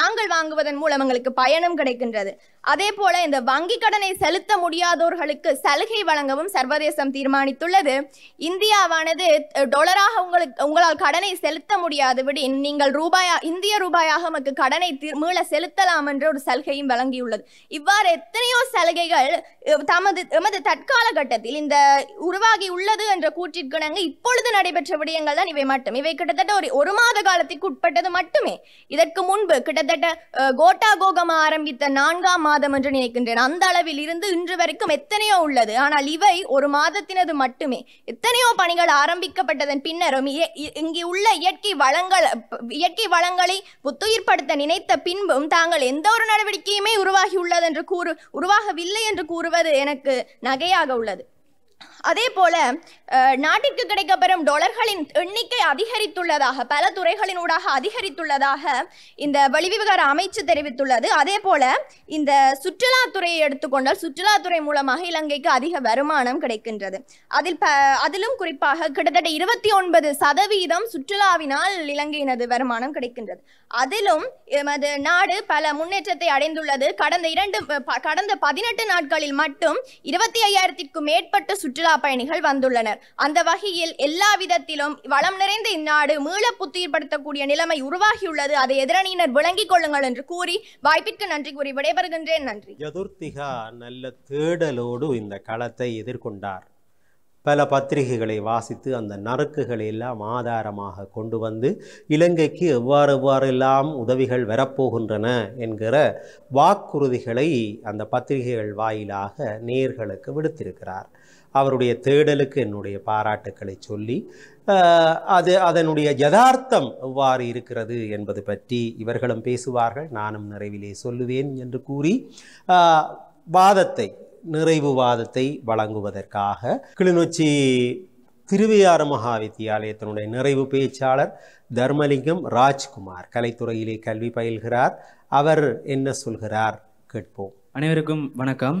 நாங்கள் வாங்குவதன் மூலம் எங்களுக்கு பயனும் கிடைக்கின்றது அதே போல இந்த வங்கி கடனை செலுத்த முடியாதோர்களுக்கு சலுகை வழங்கவும் சர்வ சர்வதேசம் தீர்மானித்துள்ளது இந்தியாவானது டொலராக உங்களுக்கு உங்களால் கடனை செலுத்த முடியாது விட நீங்கள் ரூபாயா இந்திய ரூபாயாக நமக்கு கடனை மீள செலுத்தலாம் என்ற ஒரு சலுகையும் வழங்கியுள்ளது இவ்வாறு எத்தனையோ சலுகைகள் தமது எமது தற்கால கட்டத்தில் இந்த உருவாகி உள்ளது என்ற கூற்றிற்கிணங்க இப்பொழுது நடைபெற்ற விடயங்கள் தான் இவை மட்டும் இவை கிட்டத்தட்ட ஒரு ஒரு மாத காலத்திற்கு உட்பட்டது மட்டுமே இதற்கு முன்பு கிட்டத்தட்ட கோட்டா கோகமா ஆரம்பித்த நான்காம் மாதம் என்று நினைக்கின்றேன் அந்த அளவில் இருந்து இன்று வரைக்கும் எத்தனையோ உள்ளது ஆனால் இவை ஒரு ஒரு மாதத்தினது மட்டுமே எத்தனையோ பணிகள் ஆரம்பிக்கப்பட்டதன் பின்னரும் இங்கே உள்ள இயற்கை வளங்கள் இயற்கை வளங்களை புத்துயிர்படுத்த நினைத்த பின்பும் தாங்கள் எந்த ஒரு நடவடிக்கையுமே உருவாகி உள்ளது என்று கூறு உருவாகவில்லை என்று கூறுவது எனக்கு நகையாக உள்ளது அதே போல நாட்டிற்கு கிடைக்கப்பெறும் டொலர்களின் எண்ணிக்கை அதிகரித்துள்ளதாக பல துறைகளின் ஊடாக அதிகரித்துள்ளதாக இந்த வெளிவிவகார அமைச்சு தெரிவித்துள்ளது அதே போல இந்த சுற்றுலாத்துறையை எடுத்துக்கொண்டால் சுற்றுலாத்துறை மூலமாக இலங்கைக்கு அதிக வருமானம் கிடைக்கின்றது அதில் அதிலும் குறிப்பாக கிட்டத்தட்ட இருபத்தி ஒன்பது சதவீதம் சுற்றுலாவினால் இலங்கையினது வருமானம் கிடைக்கின்றது அதிலும் எமது நாடு பல முன்னேற்றத்தை அடைந்துள்ளது கடந்த இரண்டு கடந்த பதினெட்டு நாட்களில் மட்டும் இருபத்தி ஐயாயிரத்திற்கும் மேற்பட்ட சுற்றுலா பயணிகள் வந்துள்ளனர் அந்த வகையில் எல்லா விதத்திலும் வளம் நிறைந்த இந்நாடு மீள புத்துயிர்படுத்தக்கூடிய நிலைமை உருவாகியுள்ளது அதை எதிரணியினர் விளங்கிக் கொள்ளுங்கள் என்று கூறி வாய்ப்பிற்கு நன்றி கூறி விடைபெறுகின்றேன் நன்றி சதுர்த்திகா நல்ல தேடலோடு இந்த களத்தை எதிர்கொண்டார் பல பத்திரிகைகளை வாசித்து அந்த நறுக்குகளை எல்லாம் ஆதாரமாக கொண்டு வந்து இலங்கைக்கு எவ்வாறு எவ்வாறெல்லாம் உதவிகள் வரப்போகின்றன என்கிற வாக்குறுதிகளை அந்த பத்திரிகைகள் வாயிலாக நேர்களுக்கு விடுத்திருக்கிறார் அவருடைய தேடலுக்கு என்னுடைய பாராட்டுக்களை சொல்லி அது அதனுடைய யதார்த்தம் எவ்வாறு இருக்கிறது என்பது பற்றி இவர்களும் பேசுவார்கள் நானும் நிறைவிலே சொல்லுவேன் என்று கூறி வாதத்தை நிறைவு வாதத்தை வழங்குவதற்காக கிளிநொச்சி திருவையாறு மகாவித்தியாலயத்தினுடைய நிறைவு பேச்சாளர் தர்மலிங்கம் ராஜ்குமார் கலைத்துறையிலே கல்வி பயில்கிறார் அவர் என்ன சொல்கிறார் கேட்போம் அனைவருக்கும் வணக்கம்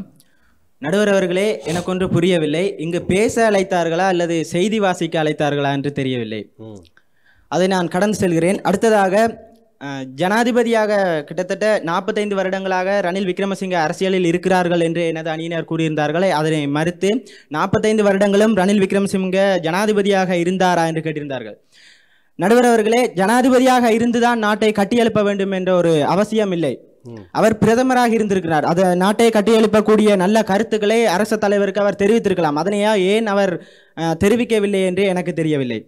நடுவர் அவர்களே எனக்கு ஒன்று புரியவில்லை இங்கு பேச அழைத்தார்களா அல்லது செய்தி வாசிக்க அழைத்தார்களா என்று தெரியவில்லை அதை நான் கடந்து செல்கிறேன் அடுத்ததாக ஜனாதிபதியாக கிட்டத்தட்ட நாற்பத்தைந்து வருடங்களாக ரணில் விக்ரமசிங்க அரசியலில் இருக்கிறார்கள் என்று எனது அணியினர் கூறியிருந்தார்களே அதனை மறுத்து நாற்பத்தைந்து வருடங்களும் ரணில் விக்ரமசிங்க ஜனாதிபதியாக இருந்தாரா என்று கேட்டிருந்தார்கள் நடுவர் அவர்களே ஜனாதிபதியாக இருந்துதான் நாட்டை கட்டியெழுப்ப வேண்டும் என்ற ஒரு அவசியம் இல்லை அவர் பிரதமராக இருந்திருக்கிறார் அது நாட்டை கட்டியெழுப்பக்கூடிய நல்ல கருத்துக்களை அரசு தலைவருக்கு அவர் தெரிவித்திருக்கலாம் அதனையா ஏன் அவர் தெரிவிக்கவில்லை என்று எனக்கு தெரியவில்லை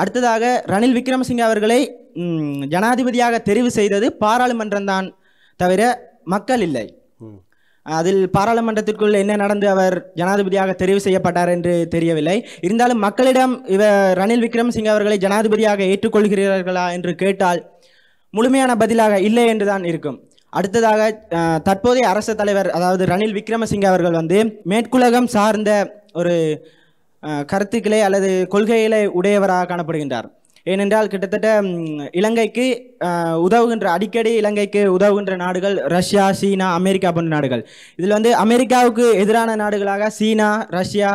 அடுத்ததாக ரணில் விக்ரமசிங்க அவர்களை ஜனாதிபதியாக தெரிவு செய்தது பாராளுமன்றம் தான் தவிர மக்கள் இல்லை அதில் பாராளுமன்றத்திற்குள் என்ன நடந்து அவர் ஜனாதிபதியாக தெரிவு செய்யப்பட்டார் என்று தெரியவில்லை இருந்தாலும் மக்களிடம் இவர் ரணில் விக்ரமசிங்க அவர்களை ஜனாதிபதியாக ஏற்றுக்கொள்கிறீர்களா என்று கேட்டால் முழுமையான பதிலாக இல்லை என்றுதான் இருக்கும் அடுத்ததாக தற்போதைய அரசு தலைவர் அதாவது ரணில் விக்ரமசிங்க அவர்கள் வந்து மேற்குலகம் சார்ந்த ஒரு கருத்துக்களை அல்லது கொள்கைகளை உடையவராக காணப்படுகின்றார் ஏனென்றால் கிட்டத்தட்ட இலங்கைக்கு உதவுகின்ற அடிக்கடி இலங்கைக்கு உதவுகின்ற நாடுகள் ரஷ்யா சீனா அமெரிக்கா போன்ற நாடுகள் இதில் வந்து அமெரிக்காவுக்கு எதிரான நாடுகளாக சீனா ரஷ்யா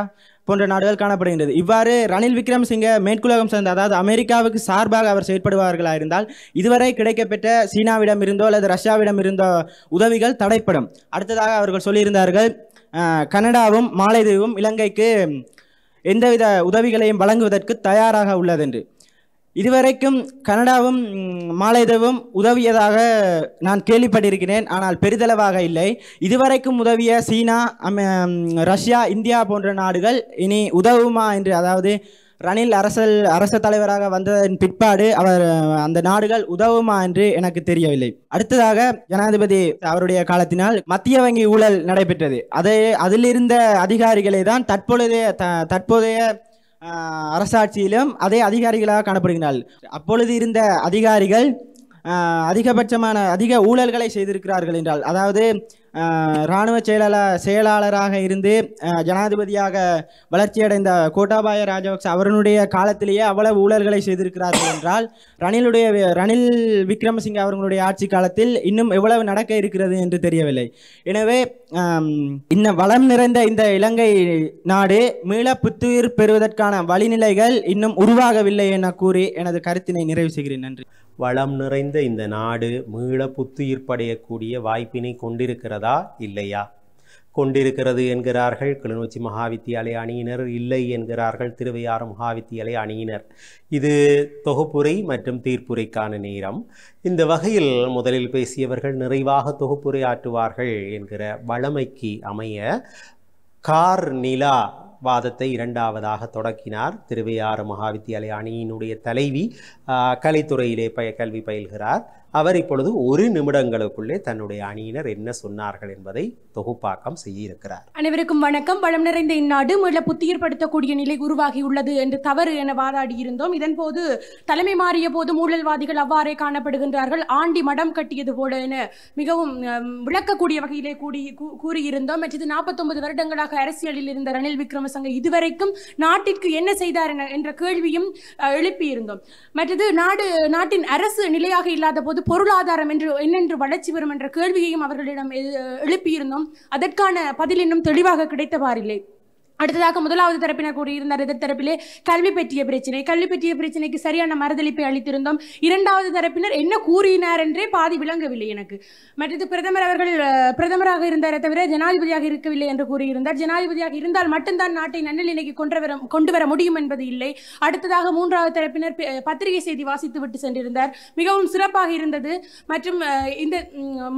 போன்ற நாடுகள் காணப்படுகின்றது இவ்வாறு ரணில் விக்ரமசிங்க மேற்குலகம் சார்ந்த அதாவது அமெரிக்காவுக்கு சார்பாக அவர் செயற்படுவார்களாக இருந்தால் இதுவரை கிடைக்கப்பெற்ற சீனாவிடம் இருந்தோ அல்லது ரஷ்யாவிடம் இருந்தோ உதவிகள் தடைப்படும் அடுத்ததாக அவர்கள் சொல்லியிருந்தார்கள் கனடாவும் மாலைதீவும் இலங்கைக்கு எந்தவித உதவிகளையும் வழங்குவதற்கு தயாராக உள்ளதென்று இதுவரைக்கும் கனடாவும் மாலைதவும் உதவியதாக நான் கேள்விப்பட்டிருக்கிறேன் ஆனால் பெரிதளவாக இல்லை இதுவரைக்கும் உதவிய சீனா ரஷ்யா இந்தியா போன்ற நாடுகள் இனி உதவுமா என்று அதாவது ரணில் அரசல் அரச தலைவராக வந்ததன் பிற்பாடு அவர் அந்த நாடுகள் உதவுமா என்று எனக்கு தெரியவில்லை அடுத்ததாக ஜனாதிபதி அவருடைய காலத்தினால் மத்திய வங்கி ஊழல் நடைபெற்றது அதை அதிலிருந்த அதிகாரிகளை தான் தற்பொழுதைய த தற்போதைய அரசாட்சியிலும் அதே அதிகாரிகளாக காணப்படுகிறார்கள் அப்பொழுது இருந்த அதிகாரிகள் அதிகபட்சமான அதிக ஊழல்களை செய்திருக்கிறார்கள் என்றால் அதாவது இராணுவ செயலாளர் செயலாளராக இருந்து ஜனாதிபதியாக வளர்ச்சியடைந்த கோட்டாபாய ராஜபக்ஷ அவருடைய காலத்திலேயே அவ்வளவு ஊழல்களை செய்திருக்கிறார்கள் என்றால் ரணிலுடைய ரணில் விக்ரமசிங்க அவர்களுடைய ஆட்சி காலத்தில் இன்னும் எவ்வளவு நடக்க இருக்கிறது என்று தெரியவில்லை எனவே இந்த வளம் நிறைந்த இந்த இலங்கை நாடு மீள புத்துயிர் பெறுவதற்கான வழிநிலைகள் இன்னும் உருவாகவில்லை என கூறி எனது கருத்தினை நிறைவு செய்கிறேன் நன்றி வளம் நிறைந்த இந்த நாடு மீள புத்துயிர்ப்படையக்கூடிய வாய்ப்பினை கொண்டிருக்கிறதா இல்லையா கொண்டிருக்கிறது என்கிறார்கள் கிளிநொச்சி மகாவித்தியாலய அணியினர் இல்லை என்கிறார்கள் திருவையாறு மகாவித்தியாலய அணியினர் இது தொகுப்புரை மற்றும் தீர்ப்புரைக்கான நேரம் இந்த வகையில் முதலில் பேசியவர்கள் நிறைவாக தொகுப்புரை ஆற்றுவார்கள் என்கிற வளமைக்கு அமைய கார் நிலா வாதத்தை இரண்டாவதாக தொடக்கினார் திருவையாறு மகாவித்தியாலய அணியினுடைய தலைவி கலைத்துறையிலே பய கல்வி பயில்கிறார் அவர் இப்பொழுது ஒரு நிமிடங்களுக்குள்ளே தன்னுடைய அணியினர் என்ன சொன்னார்கள் என்பதை தொகுப்பாக்கம் செய்ய இருக்கிறார் அனைவருக்கும் வணக்கம் வளம் நிறைந்த இந்நாடு மீள படுத்தக்கூடிய நிலை உருவாகியுள்ளது என்று தவறு என வாதாடி இருந்தோம் இதன் போது தலைமை மாறிய போது ஊழல்வாதிகள் அவ்வாறே காணப்படுகின்றார்கள் ஆண்டி மடம் கட்டியது போல என மிகவும் விளக்கக்கூடிய வகையிலே கூடி கூறியிருந்தோம் மற்றது நாற்பத்தொன்பது வருடங்களாக அரசியலில் இருந்த ரணில் விக்ரமசங்க இதுவரைக்கும் நாட்டிற்கு என்ன செய்தார் என்ற கேள்வியும் எழுப்பியிருந்தோம் மற்றது நாடு நாட்டின் அரசு நிலையாக இல்லாத போது பொருளாதாரம் என்று என்னென்று வளர்ச்சி வரும் என்ற கேள்வியையும் அவர்களிடம் எழுப்பியிருந்தோம் அதற்கான பதில் இன்னும் தெளிவாக கிடைத்தவாறில்லை அடுத்ததாக முதலாவது தரப்பினர் கூறியிருந்தார் எதிர் தரப்பிலே கல்வி பற்றிய பிரச்சனை கல்வி பற்றிய பிரச்சனைக்கு சரியான மறுதளிப்பை அளித்திருந்தோம் இரண்டாவது தரப்பினர் என்ன கூறினார் என்றே பாதி விளங்கவில்லை எனக்கு மற்றது பிரதமர் அவர்கள் பிரதமராக இருந்தாரே தவிர ஜனாதிபதியாக இருக்கவில்லை என்று கூறியிருந்தார் ஜனாதிபதியாக இருந்தால் மட்டும்தான் நாட்டை நன்னிலைக்கு கொண்டு வர கொண்டு வர முடியும் என்பது இல்லை அடுத்ததாக மூன்றாவது தரப்பினர் பத்திரிகை செய்தி வாசித்து விட்டு சென்றிருந்தார் மிகவும் சிறப்பாக இருந்தது மற்றும் இந்த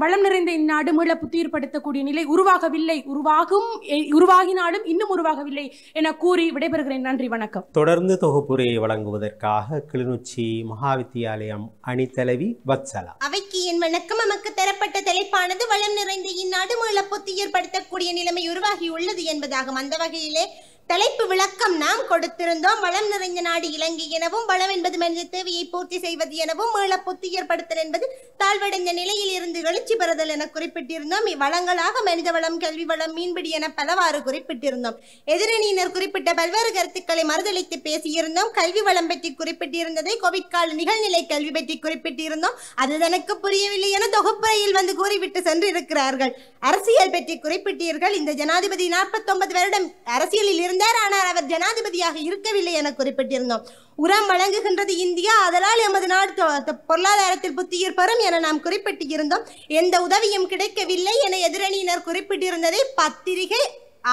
வளம் நிறைந்த இந்நாடு மீள புத்தியீர்படுத்தக்கூடிய நிலை உருவாகவில்லை உருவாகும் உருவாகினாலும் இன்னும் உருவாகவில்லை என கூறி விடைபெறுகிறேன் நன்றி வணக்கம் தொடர்ந்து தொகுப்புரை வழங்குவதற்காக கிளிநொச்சி மகாவித்தியாலயம் அணித்தலைவி வத்சலா அவைக்கு என் வணக்கம் நமக்கு தரப்பட்ட தலைப்பானது வளம் நிறைந்த இந்நாடு பொத்தி ஏற்படுத்தக்கூடிய நிலைமை உருவாகியுள்ளது என்பதாகும் அந்த வகையிலே தலைப்பு விளக்கம் நாம் கொடுத்திருந்தோம் வளம் நிறைந்த நாடு இலங்கை எனவும் வளம் என்பது மனித தேவையை பூர்த்தி செய்வது எனவும் மீள புத்தி ஏற்படுத்தல் என்பது தாழ்வடைந்த நிலையில் இருந்து எழுச்சி பெறுதல் என குறிப்பிட்டிருந்தோம் இவ்வளங்களாக மனித வளம் கல்வி வளம் மீன்பிடி என பலவாறு குறிப்பிட்டிருந்தோம் எதிரணியினர் குறிப்பிட்ட பல்வேறு கருத்துக்களை மறுதளித்து பேசியிருந்தோம் கல்வி வளம் பற்றி குறிப்பிட்டிருந்ததை கோவிட் கால நிகழ்நிலை கல்வி பற்றி குறிப்பிட்டிருந்தோம் அது தனக்கு புரியவில்லை என தொகுப்புறையில் வந்து கூறிவிட்டு சென்று இருக்கிறார்கள் அரசியல் பற்றி குறிப்பிட்டீர்கள் இந்த ஜனாதிபதி நாற்பத்தி ஒன்பது வருடம் அரசியலில் இருந்து இருந்தார் ஆனால் அவர் ஜனாதிபதியாக இருக்கவில்லை என குறிப்பிட்டிருந்தோம் உரம் வழங்குகின்றது இந்தியா அதனால் எமது நாடு பொருளாதாரத்தில் புத்துயிர் பெறும் என நாம் குறிப்பிட்டு இருந்தோம் எந்த உதவியும் கிடைக்கவில்லை என எதிரணியினர் குறிப்பிட்டிருந்ததை பத்திரிகை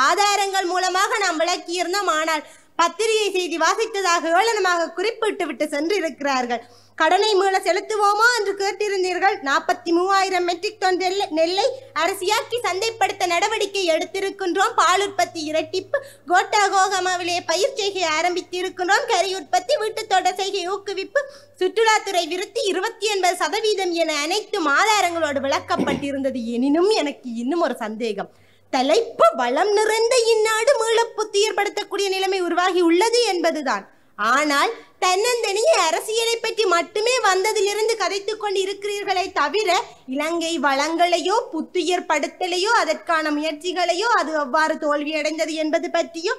ஆதாரங்கள் மூலமாக நாம் விளக்கியிருந்தோம் ஆனால் பத்திரிகை செய்தி வாசித்ததாக ஏளனமாக குறிப்பிட்டு விட்டு சென்றிருக்கிறார்கள் கடனை மீள செலுத்துவோமா என்று கேட்டிருந்தீர்கள் நாற்பத்தி மூவாயிரம் மெட்ரிக் டன் நெல்லை அரசியாக்கி சந்தைப்படுத்த நடவடிக்கை எடுத்திருக்கின்றோம் பால் உற்பத்தி இரட்டிப்பு கோட்டாகோகமாவிலே பயிர் செய்கை ஆரம்பித்திருக்கின்றோம் கறி உற்பத்தி வீட்டு தொடர் செய்கை ஊக்குவிப்பு சுற்றுலாத்துறை விருத்தி இருபத்தி எண்பது சதவீதம் என அனைத்தும் ஆதாரங்களோடு விளக்கப்பட்டிருந்தது எனினும் எனக்கு இன்னும் ஒரு சந்தேகம் தலைப்பு வளம் நிறைந்த இந்நாடு மீள ஏற்படுத்தக்கூடிய நிலைமை உருவாகி உள்ளது என்பதுதான் ஆனால் தன்னந்தனிய அரசியலை பற்றி மட்டுமே வந்ததிலிருந்து கதைத்து கொண்டு இருக்கிறீர்களே தவிர இலங்கை வளங்களையோ புத்துயர் படுத்தலையோ அதற்கான முயற்சிகளையோ அது எவ்வாறு தோல்வியடைந்தது என்பது பற்றியோ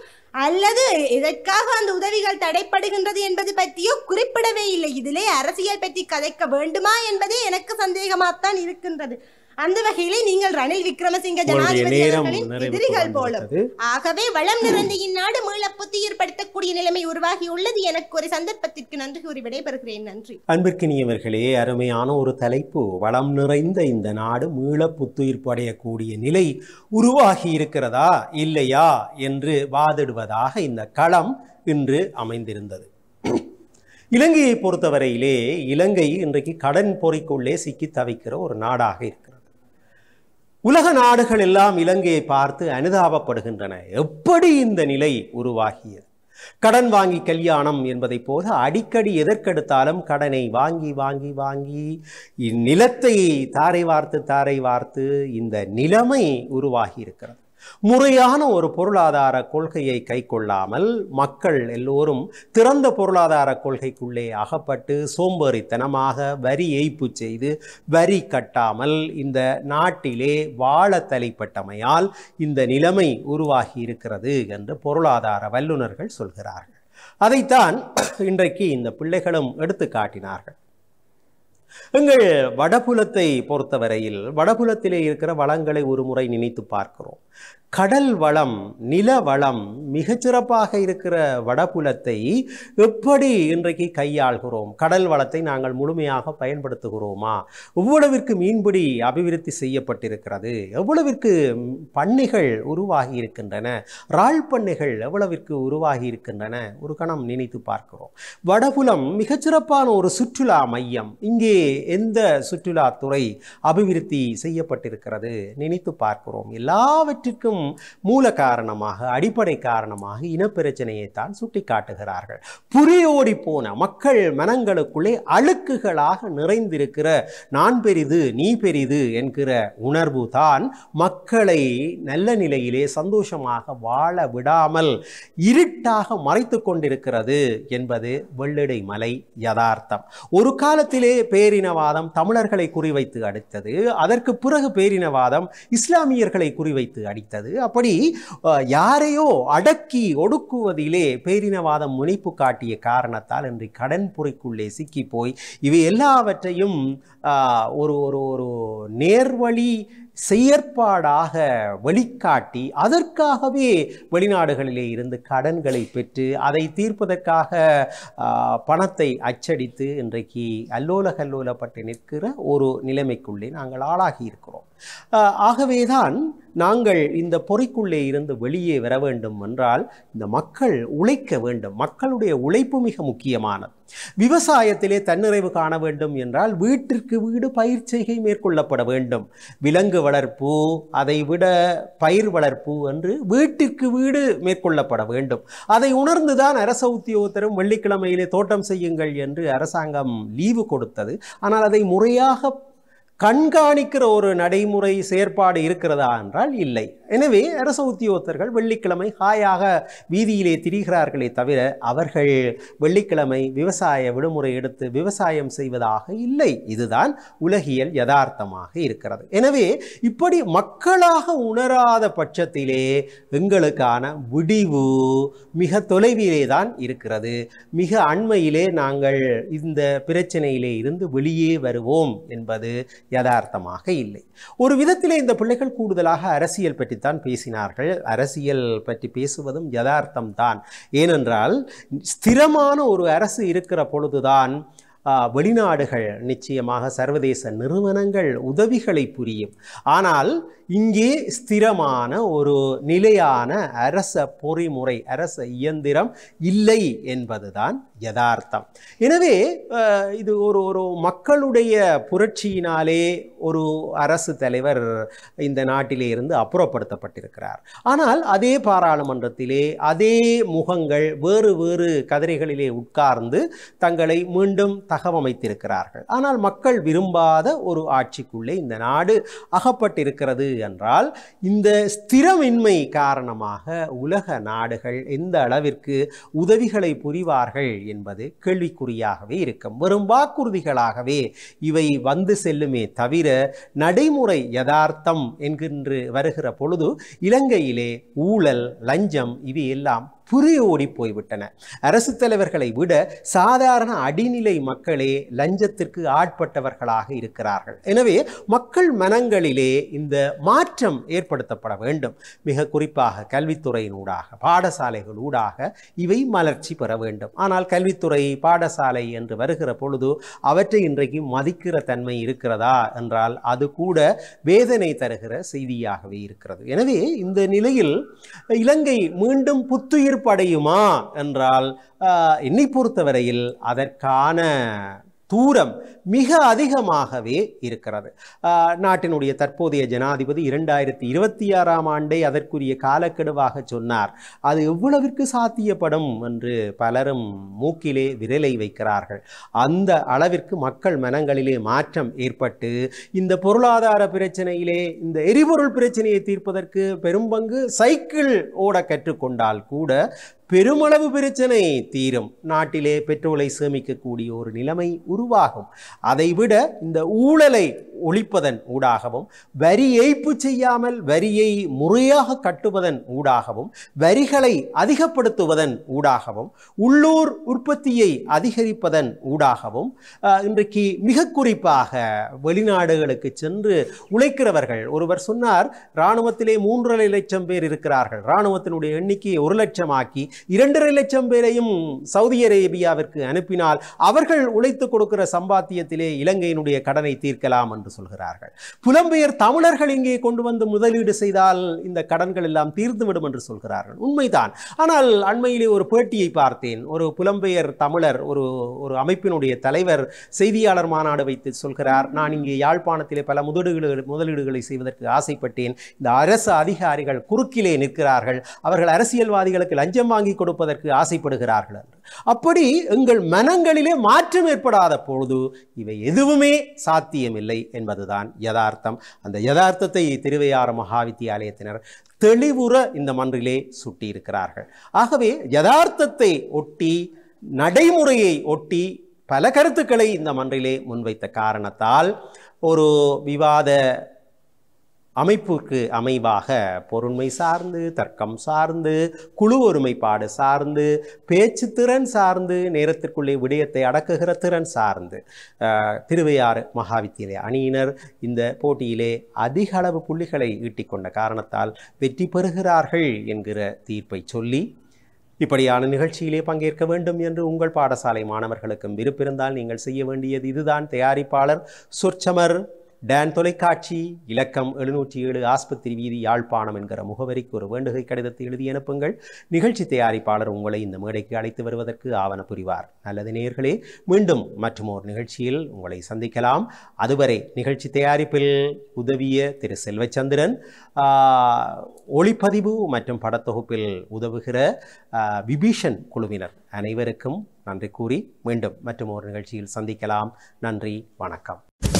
அல்லது எதற்காக அந்த உதவிகள் தடைப்படுகின்றது என்பது பற்றியோ குறிப்பிடவே இல்லை இதிலே அரசியல் பற்றி கதைக்க வேண்டுமா என்பதே எனக்கு சந்தேகமாகத்தான் இருக்கின்றது அந்த வகையிலே நீங்கள் ரணில் விக்ரமசிங்க ஜனாதிபதி எதிரிகள் போலும் ஆகவே வளம் நிறைந்த இந்நாடு மீள புத்துயிர்படுத்தக்கூடிய நிலைமை உருவாகியுள்ளது எனக்கு ஒரு சந்தர்ப்பத்திற்கு நன்றி கூறி விடைபெறுகிறேன் நன்றி அன்பிற்கினியவர்களே அருமையான ஒரு தலைப்பு வளம் நிறைந்த இந்த நாடு மீள புத்துயிர்ப்பு அடையக்கூடிய நிலை உருவாகி இருக்கிறதா இல்லையா என்று வாதிடுவதாக இந்த களம் இன்று அமைந்திருந்தது இலங்கையை பொறுத்தவரையிலே இலங்கை இன்றைக்கு கடன் பொறிக்குள்ளே சிக்கி தவிக்கிற ஒரு நாடாக இருக்கிறது உலக நாடுகள் எல்லாம் இலங்கையை பார்த்து அனுதாபப்படுகின்றன எப்படி இந்த நிலை உருவாகியது கடன் வாங்கி கல்யாணம் என்பதைப் போல அடிக்கடி எதற்கெடுத்தாலும் கடனை வாங்கி வாங்கி வாங்கி இந்நிலத்தை தாரை வார்த்து தாரை வார்த்து இந்த நிலைமை உருவாகி இருக்கிறது முறையான ஒரு பொருளாதார கொள்கையை கை கொள்ளாமல் மக்கள் எல்லோரும் திறந்த பொருளாதார கொள்கைக்குள்ளே அகப்பட்டு சோம்பேறித்தனமாக வரி ஏய்ப்பு செய்து வரி கட்டாமல் இந்த நாட்டிலே வாழ தலைப்பட்டமையால் இந்த நிலைமை உருவாகி இருக்கிறது என்று பொருளாதார வல்லுநர்கள் சொல்கிறார்கள் அதைத்தான் இன்றைக்கு இந்த பிள்ளைகளும் எடுத்து காட்டினார்கள் எங்கள் வடபுலத்தை பொறுத்தவரையில் வடபுலத்திலே இருக்கிற வளங்களை ஒரு முறை நினைத்து பார்க்கிறோம் கடல் வளம் நில வளம் மிகச்சிறப்பாக இருக்கிற வடபுலத்தை எப்படி இன்றைக்கு கையாள்கிறோம் கடல் வளத்தை நாங்கள் முழுமையாக பயன்படுத்துகிறோமா எவ்வளவிற்கு மீன்பிடி அபிவிருத்தி செய்யப்பட்டிருக்கிறது எவ்வளவிற்கு பண்ணைகள் உருவாகி இருக்கின்றன ரால் பண்ணைகள் எவ்வளவிற்கு உருவாகி இருக்கின்றன ஒரு கணம் நினைத்து பார்க்கிறோம் வடபுலம் மிகச்சிறப்பான ஒரு சுற்றுலா மையம் இங்கே எந்த சுற்றுலாத்துறை அபிவிருத்தி செய்யப்பட்டிருக்கிறது நினைத்து பார்க்கிறோம் எல்லாவற்றிற்கும் மூல காரணமாக அடிப்படை காரணமாக இனப்பிரச்சனையை தான் சுட்டிக்காட்டுகிறார்கள் புரியோடி போன மக்கள் மனங்களுக்குள்ளே அழுக்குகளாக நிறைந்திருக்கிற நான் பெரிது நீ பெரிது என்கிற உணர்வு தான் மக்களை நல்ல நிலையிலே சந்தோஷமாக வாழ விடாமல் இருட்டாக மறைத்து கொண்டிருக்கிறது என்பது வெள்ளிடை மலை யதார்த்தம் ஒரு காலத்திலே பேர் பேரினவாதம் தமிழர்களை குறிவைத்து அடித்தது அதற்கு பிறகு பேரினவாதம் இஸ்லாமியர்களை குறிவைத்து அடித்தது அப்படி யாரையோ அடக்கி ஒடுக்குவதிலே பேரினவாதம் முனைப்பு காட்டிய காரணத்தால் இன்று கடன் புரைக்குள்ளே சிக்கி போய் இவை எல்லாவற்றையும் ஒரு ஒரு ஒரு நேர்வழி செயற்பாடாக வழிகாட்டி அதற்காகவே வெளிநாடுகளிலே இருந்து கடன்களை பெற்று அதை தீர்ப்பதற்காக பணத்தை அச்சடித்து இன்றைக்கு அல்லோல கல்லோலப்பட்டு நிற்கிற ஒரு நிலைமைக்குள்ளே நாங்கள் ஆளாகி இருக்கிறோம் ஆகவேதான் நாங்கள் இந்த பொறிக்குள்ளே இருந்து வெளியே வர வேண்டும் என்றால் இந்த மக்கள் உழைக்க வேண்டும் மக்களுடைய உழைப்பு மிக முக்கியமானது விவசாயத்திலே தன்னிறைவு காண வேண்டும் என்றால் வீட்டிற்கு வீடு பயிர் செய்கை மேற்கொள்ளப்பட வேண்டும் விலங்கு வளர்ப்பு அதை விட பயிர் வளர்ப்பு என்று வீட்டிற்கு வீடு மேற்கொள்ளப்பட வேண்டும் அதை உணர்ந்துதான் அரச உத்தியோகத்தரும் வெள்ளிக்கிழமையிலே தோட்டம் செய்யுங்கள் என்று அரசாங்கம் லீவு கொடுத்தது ஆனால் அதை முறையாக கண்காணிக்கிற ஒரு நடைமுறை செயற்பாடு இருக்கிறதா என்றால் இல்லை எனவே அரச உத்தியோகத்தர்கள் வெள்ளிக்கிழமை ஹாயாக வீதியிலே திரிகிறார்களே தவிர அவர்கள் வெள்ளிக்கிழமை விவசாய விடுமுறை எடுத்து விவசாயம் செய்வதாக இல்லை இதுதான் உலகியல் யதார்த்தமாக இருக்கிறது எனவே இப்படி மக்களாக உணராத பட்சத்திலே எங்களுக்கான விடிவு மிக தொலைவிலே தான் இருக்கிறது மிக அண்மையிலே நாங்கள் இந்த பிரச்சனையிலே இருந்து வெளியே வருவோம் என்பது யதார்த்தமாக இல்லை ஒரு விதத்திலே இந்த பிள்ளைகள் கூடுதலாக அரசியல் பற்றி பற்றித்தான் பேசினார்கள் அரசியல் பற்றி பேசுவதும் யதார்த்தம்தான் ஏனென்றால் ஸ்திரமான ஒரு அரசு இருக்கிற பொழுதுதான் வெளிநாடுகள் நிச்சயமாக சர்வதேச நிறுவனங்கள் உதவிகளை புரியும் ஆனால் இங்கே ஸ்திரமான ஒரு நிலையான அரச பொறிமுறை அரச இயந்திரம் இல்லை என்பதுதான் யதார்த்தம் எனவே இது ஒரு ஒரு மக்களுடைய புரட்சியினாலே ஒரு அரசு தலைவர் இந்த நாட்டிலே இருந்து அப்புறப்படுத்தப்பட்டிருக்கிறார் ஆனால் அதே பாராளுமன்றத்திலே அதே முகங்கள் வேறு வேறு கதிரைகளிலே உட்கார்ந்து தங்களை மீண்டும் தகவமைத்திருக்கிறார்கள் ஆனால் மக்கள் விரும்பாத ஒரு ஆட்சிக்குள்ளே இந்த நாடு அகப்பட்டிருக்கிறது என்றால் இந்த ஸ்திரமின்மை காரணமாக உலக நாடுகள் எந்த அளவிற்கு உதவிகளை புரிவார்கள் என்பது கேள்விக்குறியாகவே இருக்கும் வெறும் வாக்குறுதிகளாகவே இவை வந்து செல்லுமே தவிர நடைமுறை யதார்த்தம் என்கின்ற வருகிற பொழுது இலங்கையிலே ஊழல் லஞ்சம் இது எல்லாம் புரிய ஓடி போய்விட்டன அரசு தலைவர்களை விட சாதாரண அடிநிலை மக்களே லஞ்சத்திற்கு ஆட்பட்டவர்களாக இருக்கிறார்கள் எனவே மக்கள் மனங்களிலே இந்த மாற்றம் ஏற்படுத்தப்பட வேண்டும் மிக குறிப்பாக கல்வித்துறையினூடாக பாடசாலைகள் ஊடாக இவை மலர்ச்சி பெற வேண்டும் ஆனால் கல்வித்துறை பாடசாலை என்று வருகிற பொழுது அவற்றை இன்றைக்கு மதிக்கிற தன்மை இருக்கிறதா என்றால் அது கூட வேதனை தருகிற செய்தியாகவே இருக்கிறது எனவே இந்த நிலையில் இலங்கை மீண்டும் புத்துயிர் ஏற்படையுமா என்றால் என்னை பொறுத்தவரையில் அதற்கான தூரம் மிக அதிகமாகவே இருக்கிறது நாட்டினுடைய தற்போதைய ஜனாதிபதி இரண்டாயிரத்தி இருபத்தி ஆறாம் ஆண்டை அதற்குரிய காலக்கெடுவாக சொன்னார் அது எவ்வளவிற்கு சாத்தியப்படும் என்று பலரும் மூக்கிலே விரலை வைக்கிறார்கள் அந்த அளவிற்கு மக்கள் மனங்களிலே மாற்றம் ஏற்பட்டு இந்த பொருளாதார பிரச்சனையிலே இந்த எரிபொருள் பிரச்சனையை தீர்ப்பதற்கு பெரும்பங்கு சைக்கிள் ஓட கற்றுக்கொண்டால் கூட பெருமளவு பிரச்சனை தீரும் நாட்டிலே பெட்ரோலை சேமிக்கக்கூடிய ஒரு நிலைமை உருவாகும் அதைவிட இந்த ஊழலை ஒழிப்பதன் ஊடாகவும் வரி ஏய்ப்பு செய்யாமல் வரியை முறையாக கட்டுவதன் ஊடாகவும் வரிகளை அதிகப்படுத்துவதன் ஊடாகவும் உள்ளூர் உற்பத்தியை அதிகரிப்பதன் ஊடாகவும் இன்றைக்கு மிக குறிப்பாக வெளிநாடுகளுக்கு சென்று உழைக்கிறவர்கள் ஒருவர் சொன்னார் இராணுவத்திலே மூன்றரை லட்சம் பேர் இருக்கிறார்கள் இராணுவத்தினுடைய எண்ணிக்கையை ஒரு லட்சமாக்கி இரண்டரை லட்சம் பேரையும் சவுதி அரேபியாவிற்கு அனுப்பினால் அவர்கள் உழைத்து கொடுக்கிற சம்பாத்தியத்திலே இலங்கையினுடைய கடனை தீர்க்கலாம் என்று சொல்கிறார்கள் புலம்பெயர் தமிழர்கள் இங்கே கொண்டு வந்து முதலீடு செய்தால் இந்த கடன்கள் எல்லாம் தீர்ந்துவிடும் என்று சொல்கிறார்கள் உண்மைதான் ஆனால் அண்மையிலே ஒரு பேட்டியை பார்த்தேன் ஒரு புலம்பெயர் தமிழர் ஒரு ஒரு அமைப்பினுடைய தலைவர் செய்தியாளர் மாநாடு வைத்து சொல்கிறார் நான் இங்கே யாழ்ப்பாணத்திலே பல முதலீடுகள் முதலீடுகளை செய்வதற்கு ஆசைப்பட்டேன் இந்த அரசு அதிகாரிகள் குறுக்கிலே நிற்கிறார்கள் அவர்கள் அரசியல்வாதிகளுக்கு லஞ்சம் வாங்கி வாங்கி கொடுப்பதற்கு ஆசைப்படுகிறார்கள் என்று அப்படி எங்கள் மனங்களிலே மாற்றம் ஏற்படாத பொழுது இவை எதுவுமே சாத்தியமில்லை என்பதுதான் யதார்த்தம் அந்த யதார்த்தத்தை திருவையாறு மகாவித்தியாலயத்தினர் தெளிவுற இந்த மன்றிலே சுட்டியிருக்கிறார்கள் ஆகவே யதார்த்தத்தை ஒட்டி நடைமுறையை ஒட்டி பல கருத்துக்களை இந்த மன்றிலே முன்வைத்த காரணத்தால் ஒரு விவாத அமைப்புக்கு அமைவாக பொருண்மை சார்ந்து தர்க்கம் சார்ந்து குழு ஒருமைப்பாடு சார்ந்து பேச்சு திறன் சார்ந்து நேரத்திற்குள்ளே விடயத்தை அடக்குகிற திறன் சார்ந்து திருவையாறு மகாவித்தியாலய அணியினர் இந்த போட்டியிலே அதிக அளவு புள்ளிகளை ஈட்டிக்கொண்ட காரணத்தால் வெற்றி பெறுகிறார்கள் என்கிற தீர்ப்பை சொல்லி இப்படியான நிகழ்ச்சியிலே பங்கேற்க வேண்டும் என்று உங்கள் பாடசாலை மாணவர்களுக்கும் விருப்பிருந்தால் நீங்கள் செய்ய வேண்டியது இதுதான் தயாரிப்பாளர் சொற்சமர் டேன் தொலைக்காட்சி இலக்கம் எழுநூற்றி ஏழு ஆஸ்பத்திரி வீதி யாழ்ப்பாணம் என்கிற முகவரிக்கு ஒரு வேண்டுகை கடிதத்தை எழுதி அனுப்புங்கள் நிகழ்ச்சி தயாரிப்பாளர் உங்களை இந்த மேடைக்கு அழைத்து வருவதற்கு ஆவண புரிவார் நல்லது நேர்களே மீண்டும் மற்றும் ஒரு நிகழ்ச்சியில் உங்களை சந்திக்கலாம் அதுவரை நிகழ்ச்சி தயாரிப்பில் உதவிய திரு செல்வச்சந்திரன் ஒளிப்பதிவு மற்றும் படத்தொகுப்பில் உதவுகிற விபீஷன் குழுவினர் அனைவருக்கும் நன்றி கூறி மீண்டும் மற்றும் ஒரு நிகழ்ச்சியில் சந்திக்கலாம் நன்றி வணக்கம்